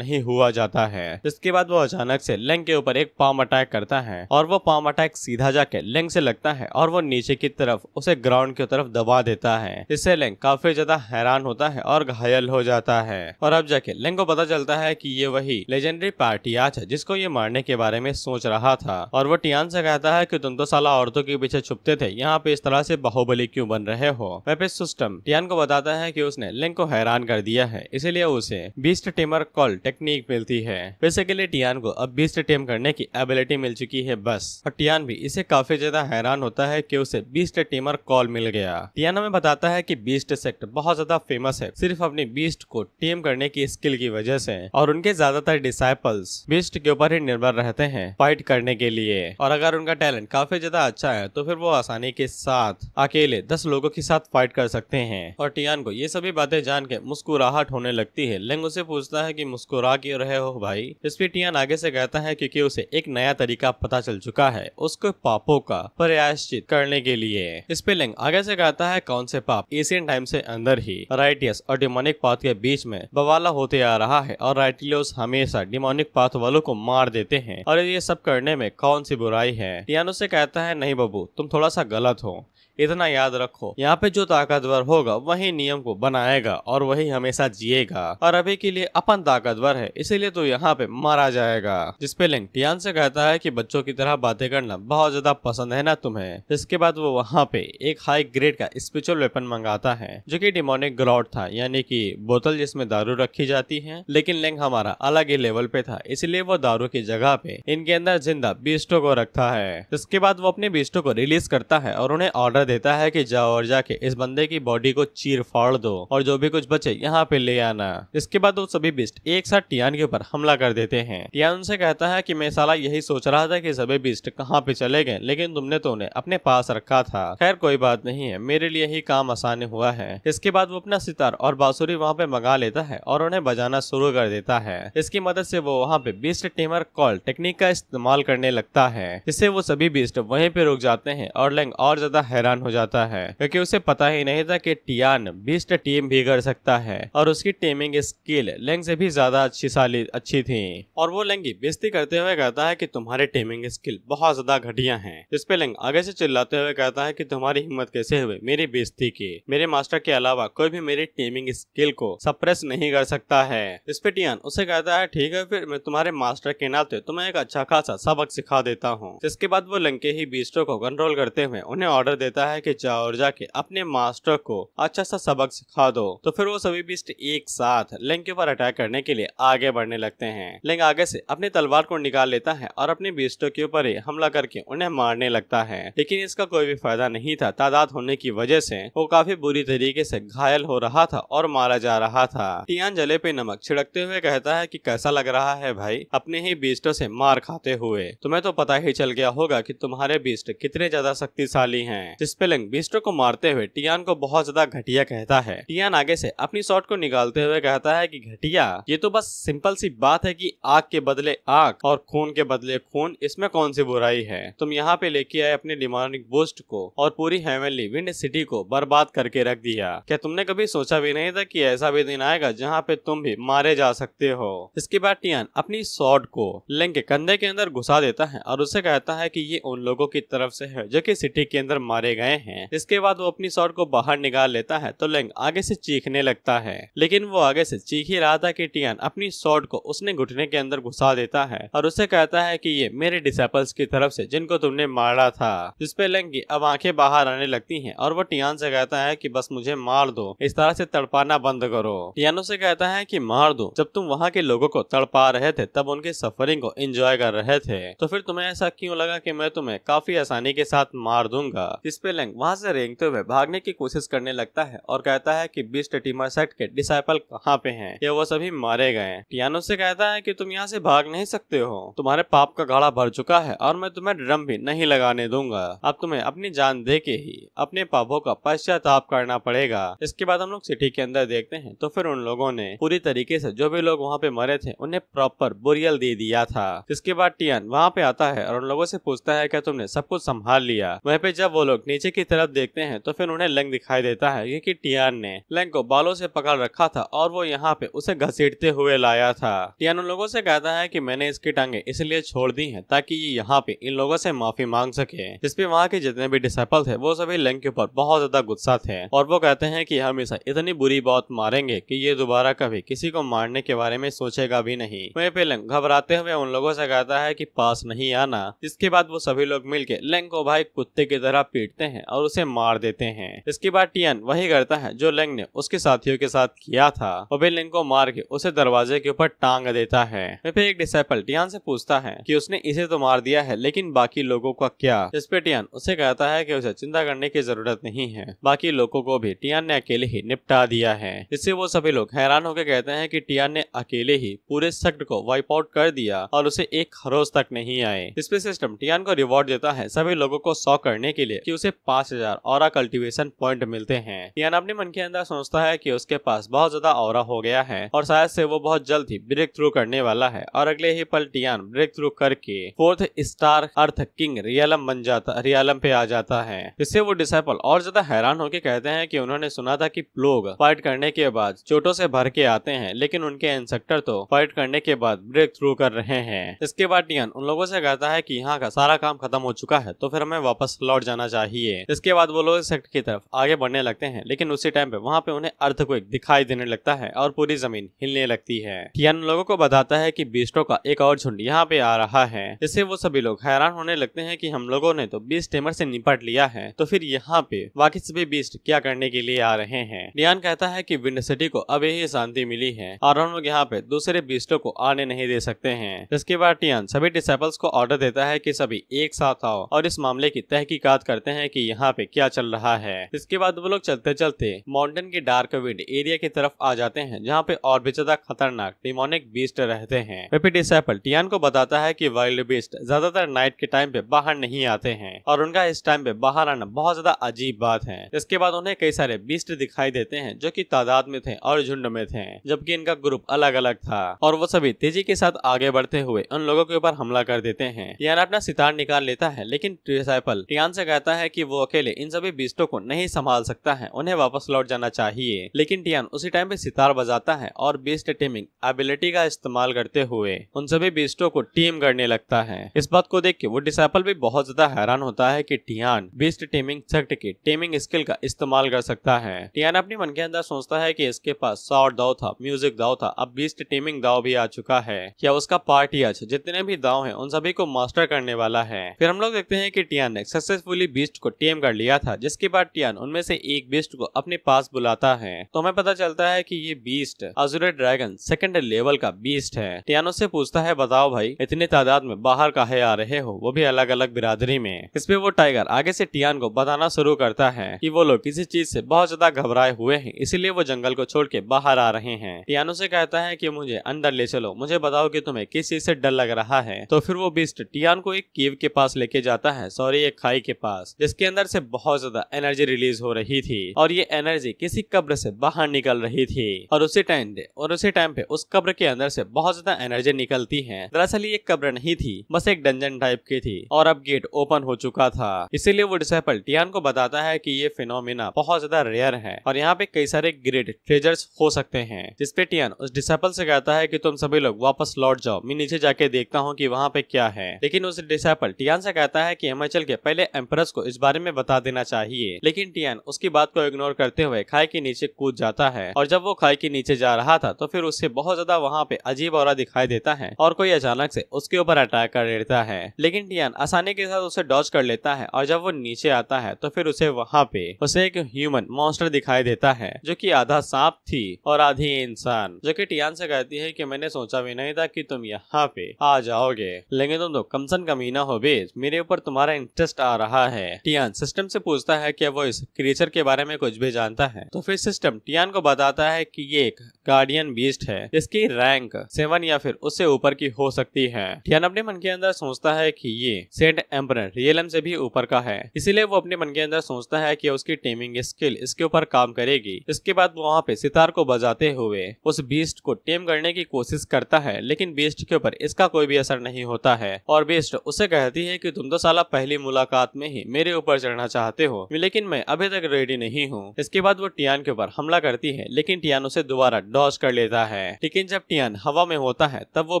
नहीं हुआ जाता है इसके बाद वो अचानक से लेंग के ऊपर एक पाम अटैक करता है और वो पाम अटैक सीधा जाके लेंग से लगता है और वो नीचे की तरफ उसे ग्राउंड की तरफ दबा देता है इससे लेंग काफी ज्यादा हैरान होता है और घायल घायल हो जाता है और अब जाके लिंग को पता चलता है कि ये वही लेजेंडरी पार्टियाच है जिसको ये मारने के बारे में सोच रहा था और वो टियान से कहता है कि तुम तो साला औरतों के पीछे छुपते थे यहाँ पे इस तरह से बाहुबली क्यों बन रहे हो वेपिस सिस्टम टियान को बताता है की उसने लिंग को हैरान कर दिया है इसीलिए उसे बीस्ट टेमर कॉल टेक्निक मिलती है बेसिकली के लिए टियान को अब बीस्ट टेम करने की एबिलिटी मिल चुकी है बस और टियान भी इसे काफी ज्यादा हैरान होता है कि उसे बीस्ट टेमर कॉल मिल गया टियान हमें बताता है कि बीस्ट सेक्ट बहुत ज्यादा फेमस है सिर्फ अपनी अपनी बीस्ट को टीम करने की स्किल की वजह से और उनके ज्यादातर डिसाइपल्स बीस्ट के ऊपर ही निर्भर रहते हैं फाइट करने के लिए और अगर उनका टैलेंट काफी ज्यादा अच्छा है तो फिर वो आसानी के साथ अकेले दस लोगों के साथ फाइट कर सकते हैं और टियान को ये सभी बातें जान के मुस्कुराहट होने लगती है लेंग उसे पूछता है की मुस्कुरा क्यों रहे हो भाई इस पर टियान आगे से कहता है क्योंकि उसे एक नया तरीका पता चल चुका है उसको पापों का प्रयाश्चित करने के लिए इस पे लिंग आगे से कहता है कौन से पाप एशियन टाइम से अंदर ही राइटियस और डिमन डिमोनिक पाथ के बीच में बवाला होते आ रहा है और राइटिलोस हमेशा डिमोनिक पाथ वालों को मार देते हैं और ये सब करने में कौन सी बुराई है टियानो से कहता है नहीं बबू तुम थोड़ा सा गलत हो इतना याद रखो यहाँ पे जो ताकतवर होगा वही नियम को बनाएगा और वही हमेशा जिएगा और अभी के लिए अपन ताकतवर है इसीलिए तो यहाँ पे मारा जाएगा जिसपे लिंग टियान से कहता है की बच्चों की तरह बातें करना बहुत ज्यादा पसंद है ना तुम्हें इसके बाद वो वहाँ पे एक हाई ग्रेड का स्पिरिचुअल वेपन मंगाता है जो की डिमोनिक ग्रॉड था यानी की बोतल जिसमे दारू रखी जाती है लेकिन लिंग हमारा अलग ही लेवल पे था इसलिए वो दारू की जगह पे इनके अंदर जिंदा बीस्टो को रखता है इसके बाद वो अपने बीस्टो को रिलीज करता है और उन्हें ऑर्डर देता है कि जाओ और जाके इस बंदे की बॉडी को चीर फाड़ दो और जो भी कुछ बचे यहाँ पे ले आना इसके बाद वो सभी बिस्ट एक साथ टियान के ऊपर हमला कर देते हैं टियान उनसे कहता है कि मैं साला यही सोच रहा था कि सभी बिस्ट कहाँ पे चले गए लेकिन तुमने तो उन्हें अपने पास रखा था खैर कोई बात नहीं है मेरे लिए ही काम आसान हुआ है इसके बाद वो अपना सितार और बांसुरी वहाँ पे मंगा लेता है और उन्हें बजाना शुरू कर देता है इसकी मदद से वो वहाँ पे बिस्ट टेमर कॉल टेक्निक का इस्तेमाल करने लगता है जिससे वो सभी बिस्ट वहीं पे रुक जाते हैं और लैंग और ज्यादा हैरान हैरान हो जाता है क्योंकि उसे पता ही नहीं था कि टियान बीस्ट टीम भी कर सकता है और उसकी टीमिंग स्किल लेंग से भी ज्यादा अच्छी साली अच्छी थी और वो लेंगी बेस्ती करते हुए कहता है की तुम्हारी टीमिंग स्किल बहुत ज्यादा घटिया है जिसपे लेंग आगे से चिल्लाते हुए कहता है की तुम्हारी हिम्मत कैसे हुई मेरी बेस्ती की मेरे मास्टर के अलावा कोई भी मेरी टीमिंग स्किल को सप्रेस नहीं कर सकता है इसपे टियान उसे कहता है ठीक है फिर मैं तुम्हारे मास्टर के नाते तुम्हें एक अच्छा खासा सबक सिखा देता हूँ जिसके बाद वो लंके ही बीस्टो को कंट्रोल करते हुए उन्हें ऑर्डर देता कहता है कि जाओर्जा के अपने मास्टर को अच्छा सा सबक सिखा दो तो फिर वो सभी बिस्ट एक साथ लिंग के ऊपर अटैक करने के लिए आगे बढ़ने लगते हैं लिंग आगे से अपने तलवार को निकाल लेता है और अपने बिस्टों के ऊपर ही हमला करके उन्हें मारने लगता है लेकिन इसका कोई भी फायदा नहीं था तादाद होने की वजह से वो काफी बुरी तरीके से घायल हो रहा था और मारा जा रहा था टियान जले पे नमक छिड़कते हुए कहता है की कैसा लग रहा है भाई अपने ही बिस्टो से मार खाते हुए तुम्हें तो पता ही चल गया होगा की तुम्हारे बिस्ट कितने ज्यादा शक्तिशाली है स्पेलिंग बिस्टो को मारते हुए टियान को बहुत ज्यादा घटिया कहता है टियान आगे से अपनी शॉट को निकालते हुए कहता है कि घटिया ये तो बस सिंपल सी बात है कि आग के बदले आग और खून के बदले खून इसमें कौन सी बुराई है तुम यहाँ पे लेके आए अपने डिमोनिक बूस्ट को और पूरी हेवनली विंड सिटी को बर्बाद करके रख दिया क्या तुमने कभी सोचा भी नहीं था की ऐसा भी दिन आएगा जहाँ पे तुम भी मारे जा सकते हो इसके बाद टियान अपनी शॉट को लिंग के कंधे के अंदर घुसा देता है और उसे कहता है की ये उन लोगों की तरफ से है जो की सिटी के अंदर मारे गए गए हैं इसके बाद वो अपनी शॉर्ट को बाहर निकाल लेता है तो लैंग आगे से चीखने लगता है लेकिन वो आगे से चीख ही रहा था कि टियान अपनी शॉर्ट को उसने घुटने के अंदर घुसा देता है और उसे कहता है कि ये मेरे डिसेपल्स की तरफ से जिनको तुमने मारा था जिसपे लैंग अब आंखें बाहर आने लगती है और वो टियान से कहता है की बस मुझे मार दो इस तरह से तड़पाना बंद करो टियान उसे कहता है कि मार दो जब तुम वहाँ के लोगों को तड़पा रहे थे तब उनके सफरिंग को एंजॉय कर रहे थे तो फिर तुम्हें ऐसा क्यों लगा कि मैं तुम्हें काफी आसानी के साथ मार दूंगा इस पे ट्वेलिंग वहां से रेंगते हुए भागने की कोशिश करने लगता है और कहता है की बीस्ट टीमर सेट के डिसाइपल कहाँ पे है ये वो सभी मारे गए टियानो से कहता है की तुम यहाँ से भाग नहीं सकते हो तुम्हारे पाप का घड़ा भर चुका है और मैं तुम्हें ड्रम भी नहीं लगाने दूंगा अब तुम्हें अपनी जान दे के ही अपने पापों का पश्चाताप करना पड़ेगा इसके बाद हम लोग सिटी के अंदर देखते हैं तो फिर उन लोगों ने पूरी तरीके से जो भी लोग वहाँ पे मरे थे उन्हें प्रॉपर बुरियल दे दिया था इसके बाद टियान वहाँ पे आता है और उन लोगों से पूछता है क्या तुमने सब कुछ संभाल लिया वहीं पे जब वो लोग नीचे नीचे की तरफ देखते हैं तो फिर उन्हें लंग दिखाई देता है क्योंकि टियान ने लंग को बालों से पकड़ रखा था और वो यहाँ पे उसे घसीटते हुए लाया था टियान उन लोगों से कहता है की मैंने इसकी टांगे इसलिए छोड़ दी है ताकि ये यहाँ पे इन लोगों से माफी मांग सके जिसपे वहाँ के जितने भी डिसाइपल थे वो सभी लंग के ऊपर बहुत ज्यादा गुस्सा थे और वो कहते हैं की हमेशा इतनी बुरी बात मारेंगे की ये दोबारा कभी किसी को मारने के बारे में सोचेगा भी नहीं वही पे लंग घबराते हुए उन लोगों से कहता है की पास नहीं आना इसके बाद वो सभी लोग मिलके लंग को भाई कुत्ते की तरह पीटते हैं हैं और उसे मार देते हैं इसके बाद टियन वही करता है जो लेंग ने उसके साथियों के साथ किया था ओबेन लेंग को मार के उसे दरवाजे के ऊपर टांग देता है फिर एक डिसाइपल टियान से पूछता है कि उसने इसे तो मार दिया है लेकिन बाकी लोगों का क्या इस पे टियान उसे कहता है कि उसे चिंता करने की जरूरत नहीं है बाकी लोगों को भी टियान ने अकेले ही निपटा दिया है इससे वो सभी लोग हैरान होकर कहते हैं कि टियान ने अकेले ही पूरे सेक्ट को वाइप आउट कर दिया और उसे एक खरोज तक नहीं आए इस पे सिस्टम टियान को रिवॉर्ड देता है सभी लोगों को सौ करने के लिए कि उसे पाँच हजार और कल्टिवेशन पॉइंट मिलते हैं यान अपने मन के अंदर सोचता है कि उसके पास बहुत ज्यादा और हो गया है और शायद से वो बहुत जल्द ही ब्रेक थ्रू करने वाला है और अगले ही पल टियान ब्रेक थ्रू करके fourth star earth king realm बन जाता रियालम पे आ जाता है इससे वो डिसाइपल और ज्यादा हैरान होकर कहते हैं कि उन्होंने सुना था कि लोग फाइट करने के बाद चोटों से भर के आते हैं लेकिन उनके इंस्ट्रक्टर तो फाइट करने के बाद ब्रेक थ्रू कर रहे हैं इसके बाद टियान उन लोगों से कहता है की यहाँ का सारा काम खत्म हो चुका है तो फिर हमें वापस लौट जाना चाहिए दिए इसके बाद वो लोग सेक्ट की तरफ आगे बढ़ने लगते हैं लेकिन उसी टाइम पे वहाँ पे उन्हें अर्थ को दिखाई देने लगता है और पूरी जमीन हिलने लगती है थियान लोगों को बताता है की बीस्टो का एक और झुंड यहाँ पे आ रहा है इससे वो सभी लोग हैरान होने लगते हैं की हम लोगों ने तो बीस टेमर से निपट लिया है तो फिर यहाँ पे बाकी सभी बीस्ट क्या करने के लिए आ रहे हैं टियान कहता है की विंड सिटी को अभी ही शांति मिली है और हम लोग यहाँ पे दूसरे बीस्टो को आने नहीं दे सकते हैं इसके बाद टियान सभी डिसेबल्स को ऑर्डर देता है की सभी एक साथ आओ और इस मामले की तहकीकात करते हैं कि यहाँ पे क्या चल रहा है इसके बाद वो लोग चलते चलते माउंटेन के डार्क विंड एरिया की तरफ आ जाते हैं जहाँ पे और भी ज्यादा खतरनाक डिमोनिक बीस्ट रहते हैं डिसाइपल टियान को बताता है की वाइल्ड बीस्ट ज्यादातर नाइट के टाइम पे बाहर नहीं आते हैं और उनका इस टाइम पे बाहर आना बहुत ज्यादा अजीब बात है इसके बाद उन्हें कई सारे बीस्ट दिखाई देते हैं जो की तादाद में थे और झुंड में थे जबकि इनका ग्रुप अलग अलग था और वो सभी तेजी के साथ आगे बढ़ते हुए उन लोगों के ऊपर हमला कर देते हैं टियान अपना सितार निकाल लेता है लेकिन डिसाइपल टियान से कहता है की कि वो अकेले इन सभी बिस्टों को नहीं संभाल सकता है उन्हें वापस लौट जाना चाहिए लेकिन टियान उसी टाइम पे सितार बजाता है और बीस्ट टीमिंग एबिलिटी का इस्तेमाल करते हुए उन सभी बीस्टों को टीम करने लगता है इस बात को देख के वो डिसाइपल भी बहुत ज्यादा हैरान होता है की टियान बीस्ट टीमिंग सेक्ट की टीमिंग स्किल का इस्तेमाल कर सकता है टियान अपने मन के अंदर सोचता है की इसके पास शॉर्ट दाव था म्यूजिक दाव था अब बीस्ट टीमिंग दाव भी आ चुका है या उसका पार्टी आज जितने भी दाव है उन सभी को मास्टर करने वाला है फिर हम लोग देखते हैं की टियान ने सक्सेसफुली बीस्ट को टीएम कर लिया था जिसके बाद टियान उनमें से एक बीस्ट को अपने पास बुलाता है तो हमें पता चलता है कि ये beast azure dragon second level का बीस्ट है टियान उससे पूछता है बताओ भाई इतनी तादाद में बाहर काहे आ रहे हो वो भी अलग अलग बिरादरी में इसमें वो टाइगर आगे से टियान को बताना शुरू करता है की वो लोग किसी चीज ऐसी बहुत ज्यादा घबराए हुए हैं इसीलिए वो जंगल को छोड़ के बाहर आ रहे हैं टियानो ऐसी कहता है की मुझे अंदर ले चलो मुझे बताओ की तुम्हें किस चीज ऐसी डर लग रहा है तो फिर वो बीस्ट टियान को एक केव के पास लेके जाता है सॉरी एक खाई के पास जिसके उसके अंदर से बहुत ज्यादा एनर्जी रिलीज हो रही थी और ये एनर्जी किसी कब्र से बाहर निकल रही थी और उसी टाइम और उसी टाइम पे उस कब्र के अंदर से बहुत ज्यादा एनर्जी निकलती है दरअसल ये कब्र नहीं थी बस एक डंजन टाइप की थी और अब गेट ओपन हो चुका था इसीलिए वो डिसेपल टियान को बताता है की ये फिनोमिना बहुत ज्यादा रेयर है और यहाँ पे कई सारे ग्रेट ट्रेजर्स हो सकते हैं जिसपे टियान उस डिसेपल से कहता है की तुम सभी लोग वापस लौट जाओ मैं नीचे जाके देखता हूँ की वहाँ पे क्या है लेकिन उस डिसेपल टियान से कहता है की हिमाचल के पहले एम्प्रेस को इस बारे बारे में बता देना चाहिए लेकिन टियान उसकी बात को इग्नोर करते हुए खाई के नीचे कूद जाता है और जब वो खाई के नीचे जा रहा था तो फिर उससे बहुत ज्यादा वहाँ पे अजीब और दिखाई देता है और कोई अचानक से उसके ऊपर अटैक कर लेता है लेकिन टियान आसानी के साथ उसे डॉच कर लेता है और जब वो नीचे आता है तो फिर उसे वहाँ पे उसे एक ह्यूमन मॉन्स्टर दिखाई देता है जो की आधा सांप थी और आधी इंसान जो की टियान से कहती है की मैंने सोचा भी नहीं था की तुम यहाँ पे आ जाओगे लेकिन तुम तो कमसन कमीना हो बेज मेरे ऊपर तुम्हारा इंटरेस्ट आ रहा है टियान टियान सिस्टम से पूछता है कि वो इस क्रिएचर के बारे में कुछ भी जानता है तो फिर सिस्टम टियान को बताता है कि ये एक गार्डियन बीस्ट है जिसकी रैंक सेवन या फिर उससे ऊपर की हो सकती है टियान अपने मन के अंदर सोचता है कि ये सेंट एम्पर रियलम से भी ऊपर का है इसीलिए वो अपने मन के अंदर सोचता है कि उसकी टेमिंग स्किल इसके ऊपर काम करेगी इसके बाद वो वहाँ पे सितार को बजाते हुए उस बीस्ट को टेम करने की कोशिश करता है लेकिन बीस्ट के ऊपर इसका कोई भी असर नहीं होता है और बीस्ट उसे कहती है की तुम तो साला पहली मुलाकात में ही मेरे ऊपर ऊपर चढ़ना चाहते हो लेकिन मैं अभी तक रेडी नहीं हूँ इसके बाद वो टियान के ऊपर हमला करती है लेकिन टियान उसे दोबारा डॉस कर लेता है लेकिन जब टियान हवा में होता है तब वो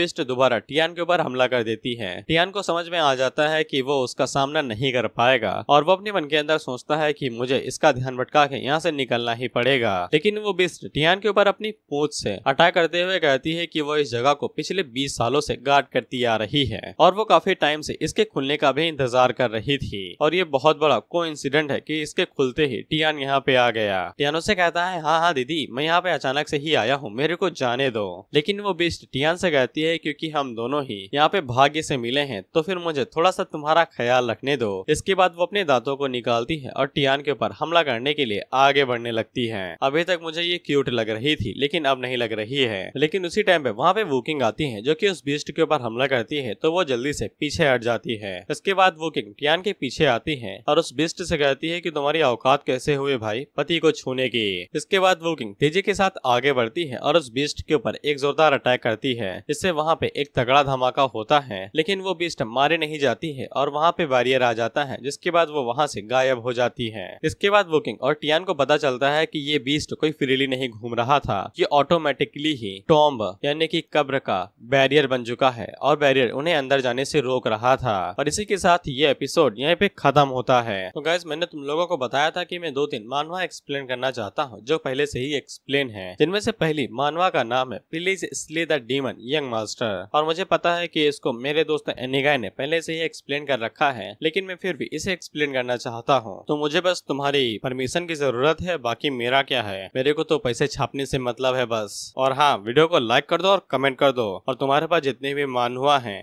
बिस्ट दोबारा टियान के ऊपर हमला कर देती है टियान को समझ में आ जाता है की वो उसका सामना नहीं कर पाएगा और वो अपने मन के अंदर सोचता है की मुझे इसका ध्यान भटका के यहाँ से निकलना ही पड़ेगा लेकिन वो बिस्ट टियान के ऊपर अपनी पूछ से अटैक करते हुए कहती है की वो इस जगह को पिछले बीस सालों से गार्ड करती आ रही है और वो काफी टाइम से इसके खुलने का भी इंतजार कर रही थी और ये बहुत बहुत बड़ा को है कि इसके खुलते ही टियान यहाँ पे आ गया टियानो से कहता है हाँ हाँ दीदी मैं यहाँ पे अचानक से ही आया हूँ मेरे को जाने दो लेकिन वो बिस्ट टियान से कहती है क्योंकि हम दोनों ही यहाँ पे भाग्य से मिले हैं तो फिर मुझे थोड़ा सा तुम्हारा ख्याल रखने दो इसके बाद वो अपने दांतों को निकालती है और टियान के ऊपर हमला करने के लिए आगे बढ़ने लगती है अभी तक मुझे ये क्यूट लग रही थी लेकिन अब नहीं लग रही है लेकिन उसी टाइम पे वहाँ पे वोकिंग आती है जो की उस बीस्ट के ऊपर हमला करती है तो वो जल्दी से पीछे हट जाती है इसके बाद वोकिंग टियान के पीछे आती है हैं और उस बिस्ट से कहती है कि तुम्हारी औकात कैसे हुए भाई पति को छूने की इसके बाद वो किंग तेजी के साथ आगे बढ़ती है और उस बीस्ट के ऊपर एक जोरदार अटैक करती है इससे वहाँ पे एक तगड़ा धमाका होता है लेकिन वो बीस्ट मारे नहीं जाती है और वहाँ पे बैरियर आ जाता है जिसके बाद वो वहाँ से गायब हो जाती है इसके बाद वो किंग और टियान को पता चलता है की ये बीस्ट कोई फ्रीली नहीं घूम रहा था ये ऑटोमेटिकली ही टॉम्ब यानी की कब्र का बैरियर बन चुका है और बैरियर उन्हें अंदर जाने से रोक रहा था और इसी के साथ ये एपिसोड यहाँ पे खत्म होता होता है तो गैस मैंने तुम लोगों को बताया था कि मैं दो तीन मानवा एक्सप्लेन करना चाहता हूँ जो पहले से ही एक्सप्लेन है जिनमें से पहली मानवा का नाम है please slay the demon young master और मुझे पता है की इसको मेरे दोस्त एनिगा ने पहले से ही एक्सप्लेन कर रखा है लेकिन मैं फिर भी इसे एक्सप्लेन करना चाहता हूँ तो मुझे बस तुम्हारी परमिशन की जरूरत है बाकी मेरा क्या है मेरे को तो पैसे छापने से मतलब है बस और हाँ वीडियो को लाइक कर दो और कमेंट कर दो और तुम्हारे पास जितने भी मानवा है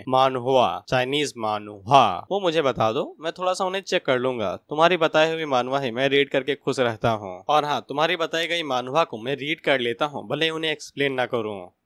हुआ चाइनीज हुआ वो मुझे बता दो मैं थोड़ा सा उन्हें चेक कर लूंगा तुम्हारी बताए हुए मानवा ही मैं रीड करके खुश रहता हूँ और हाँ तुम्हारी बताई गई मानवा को मैं रीड कर लेता हूँ भले उन्हें एक्सप्लेन ना करूँ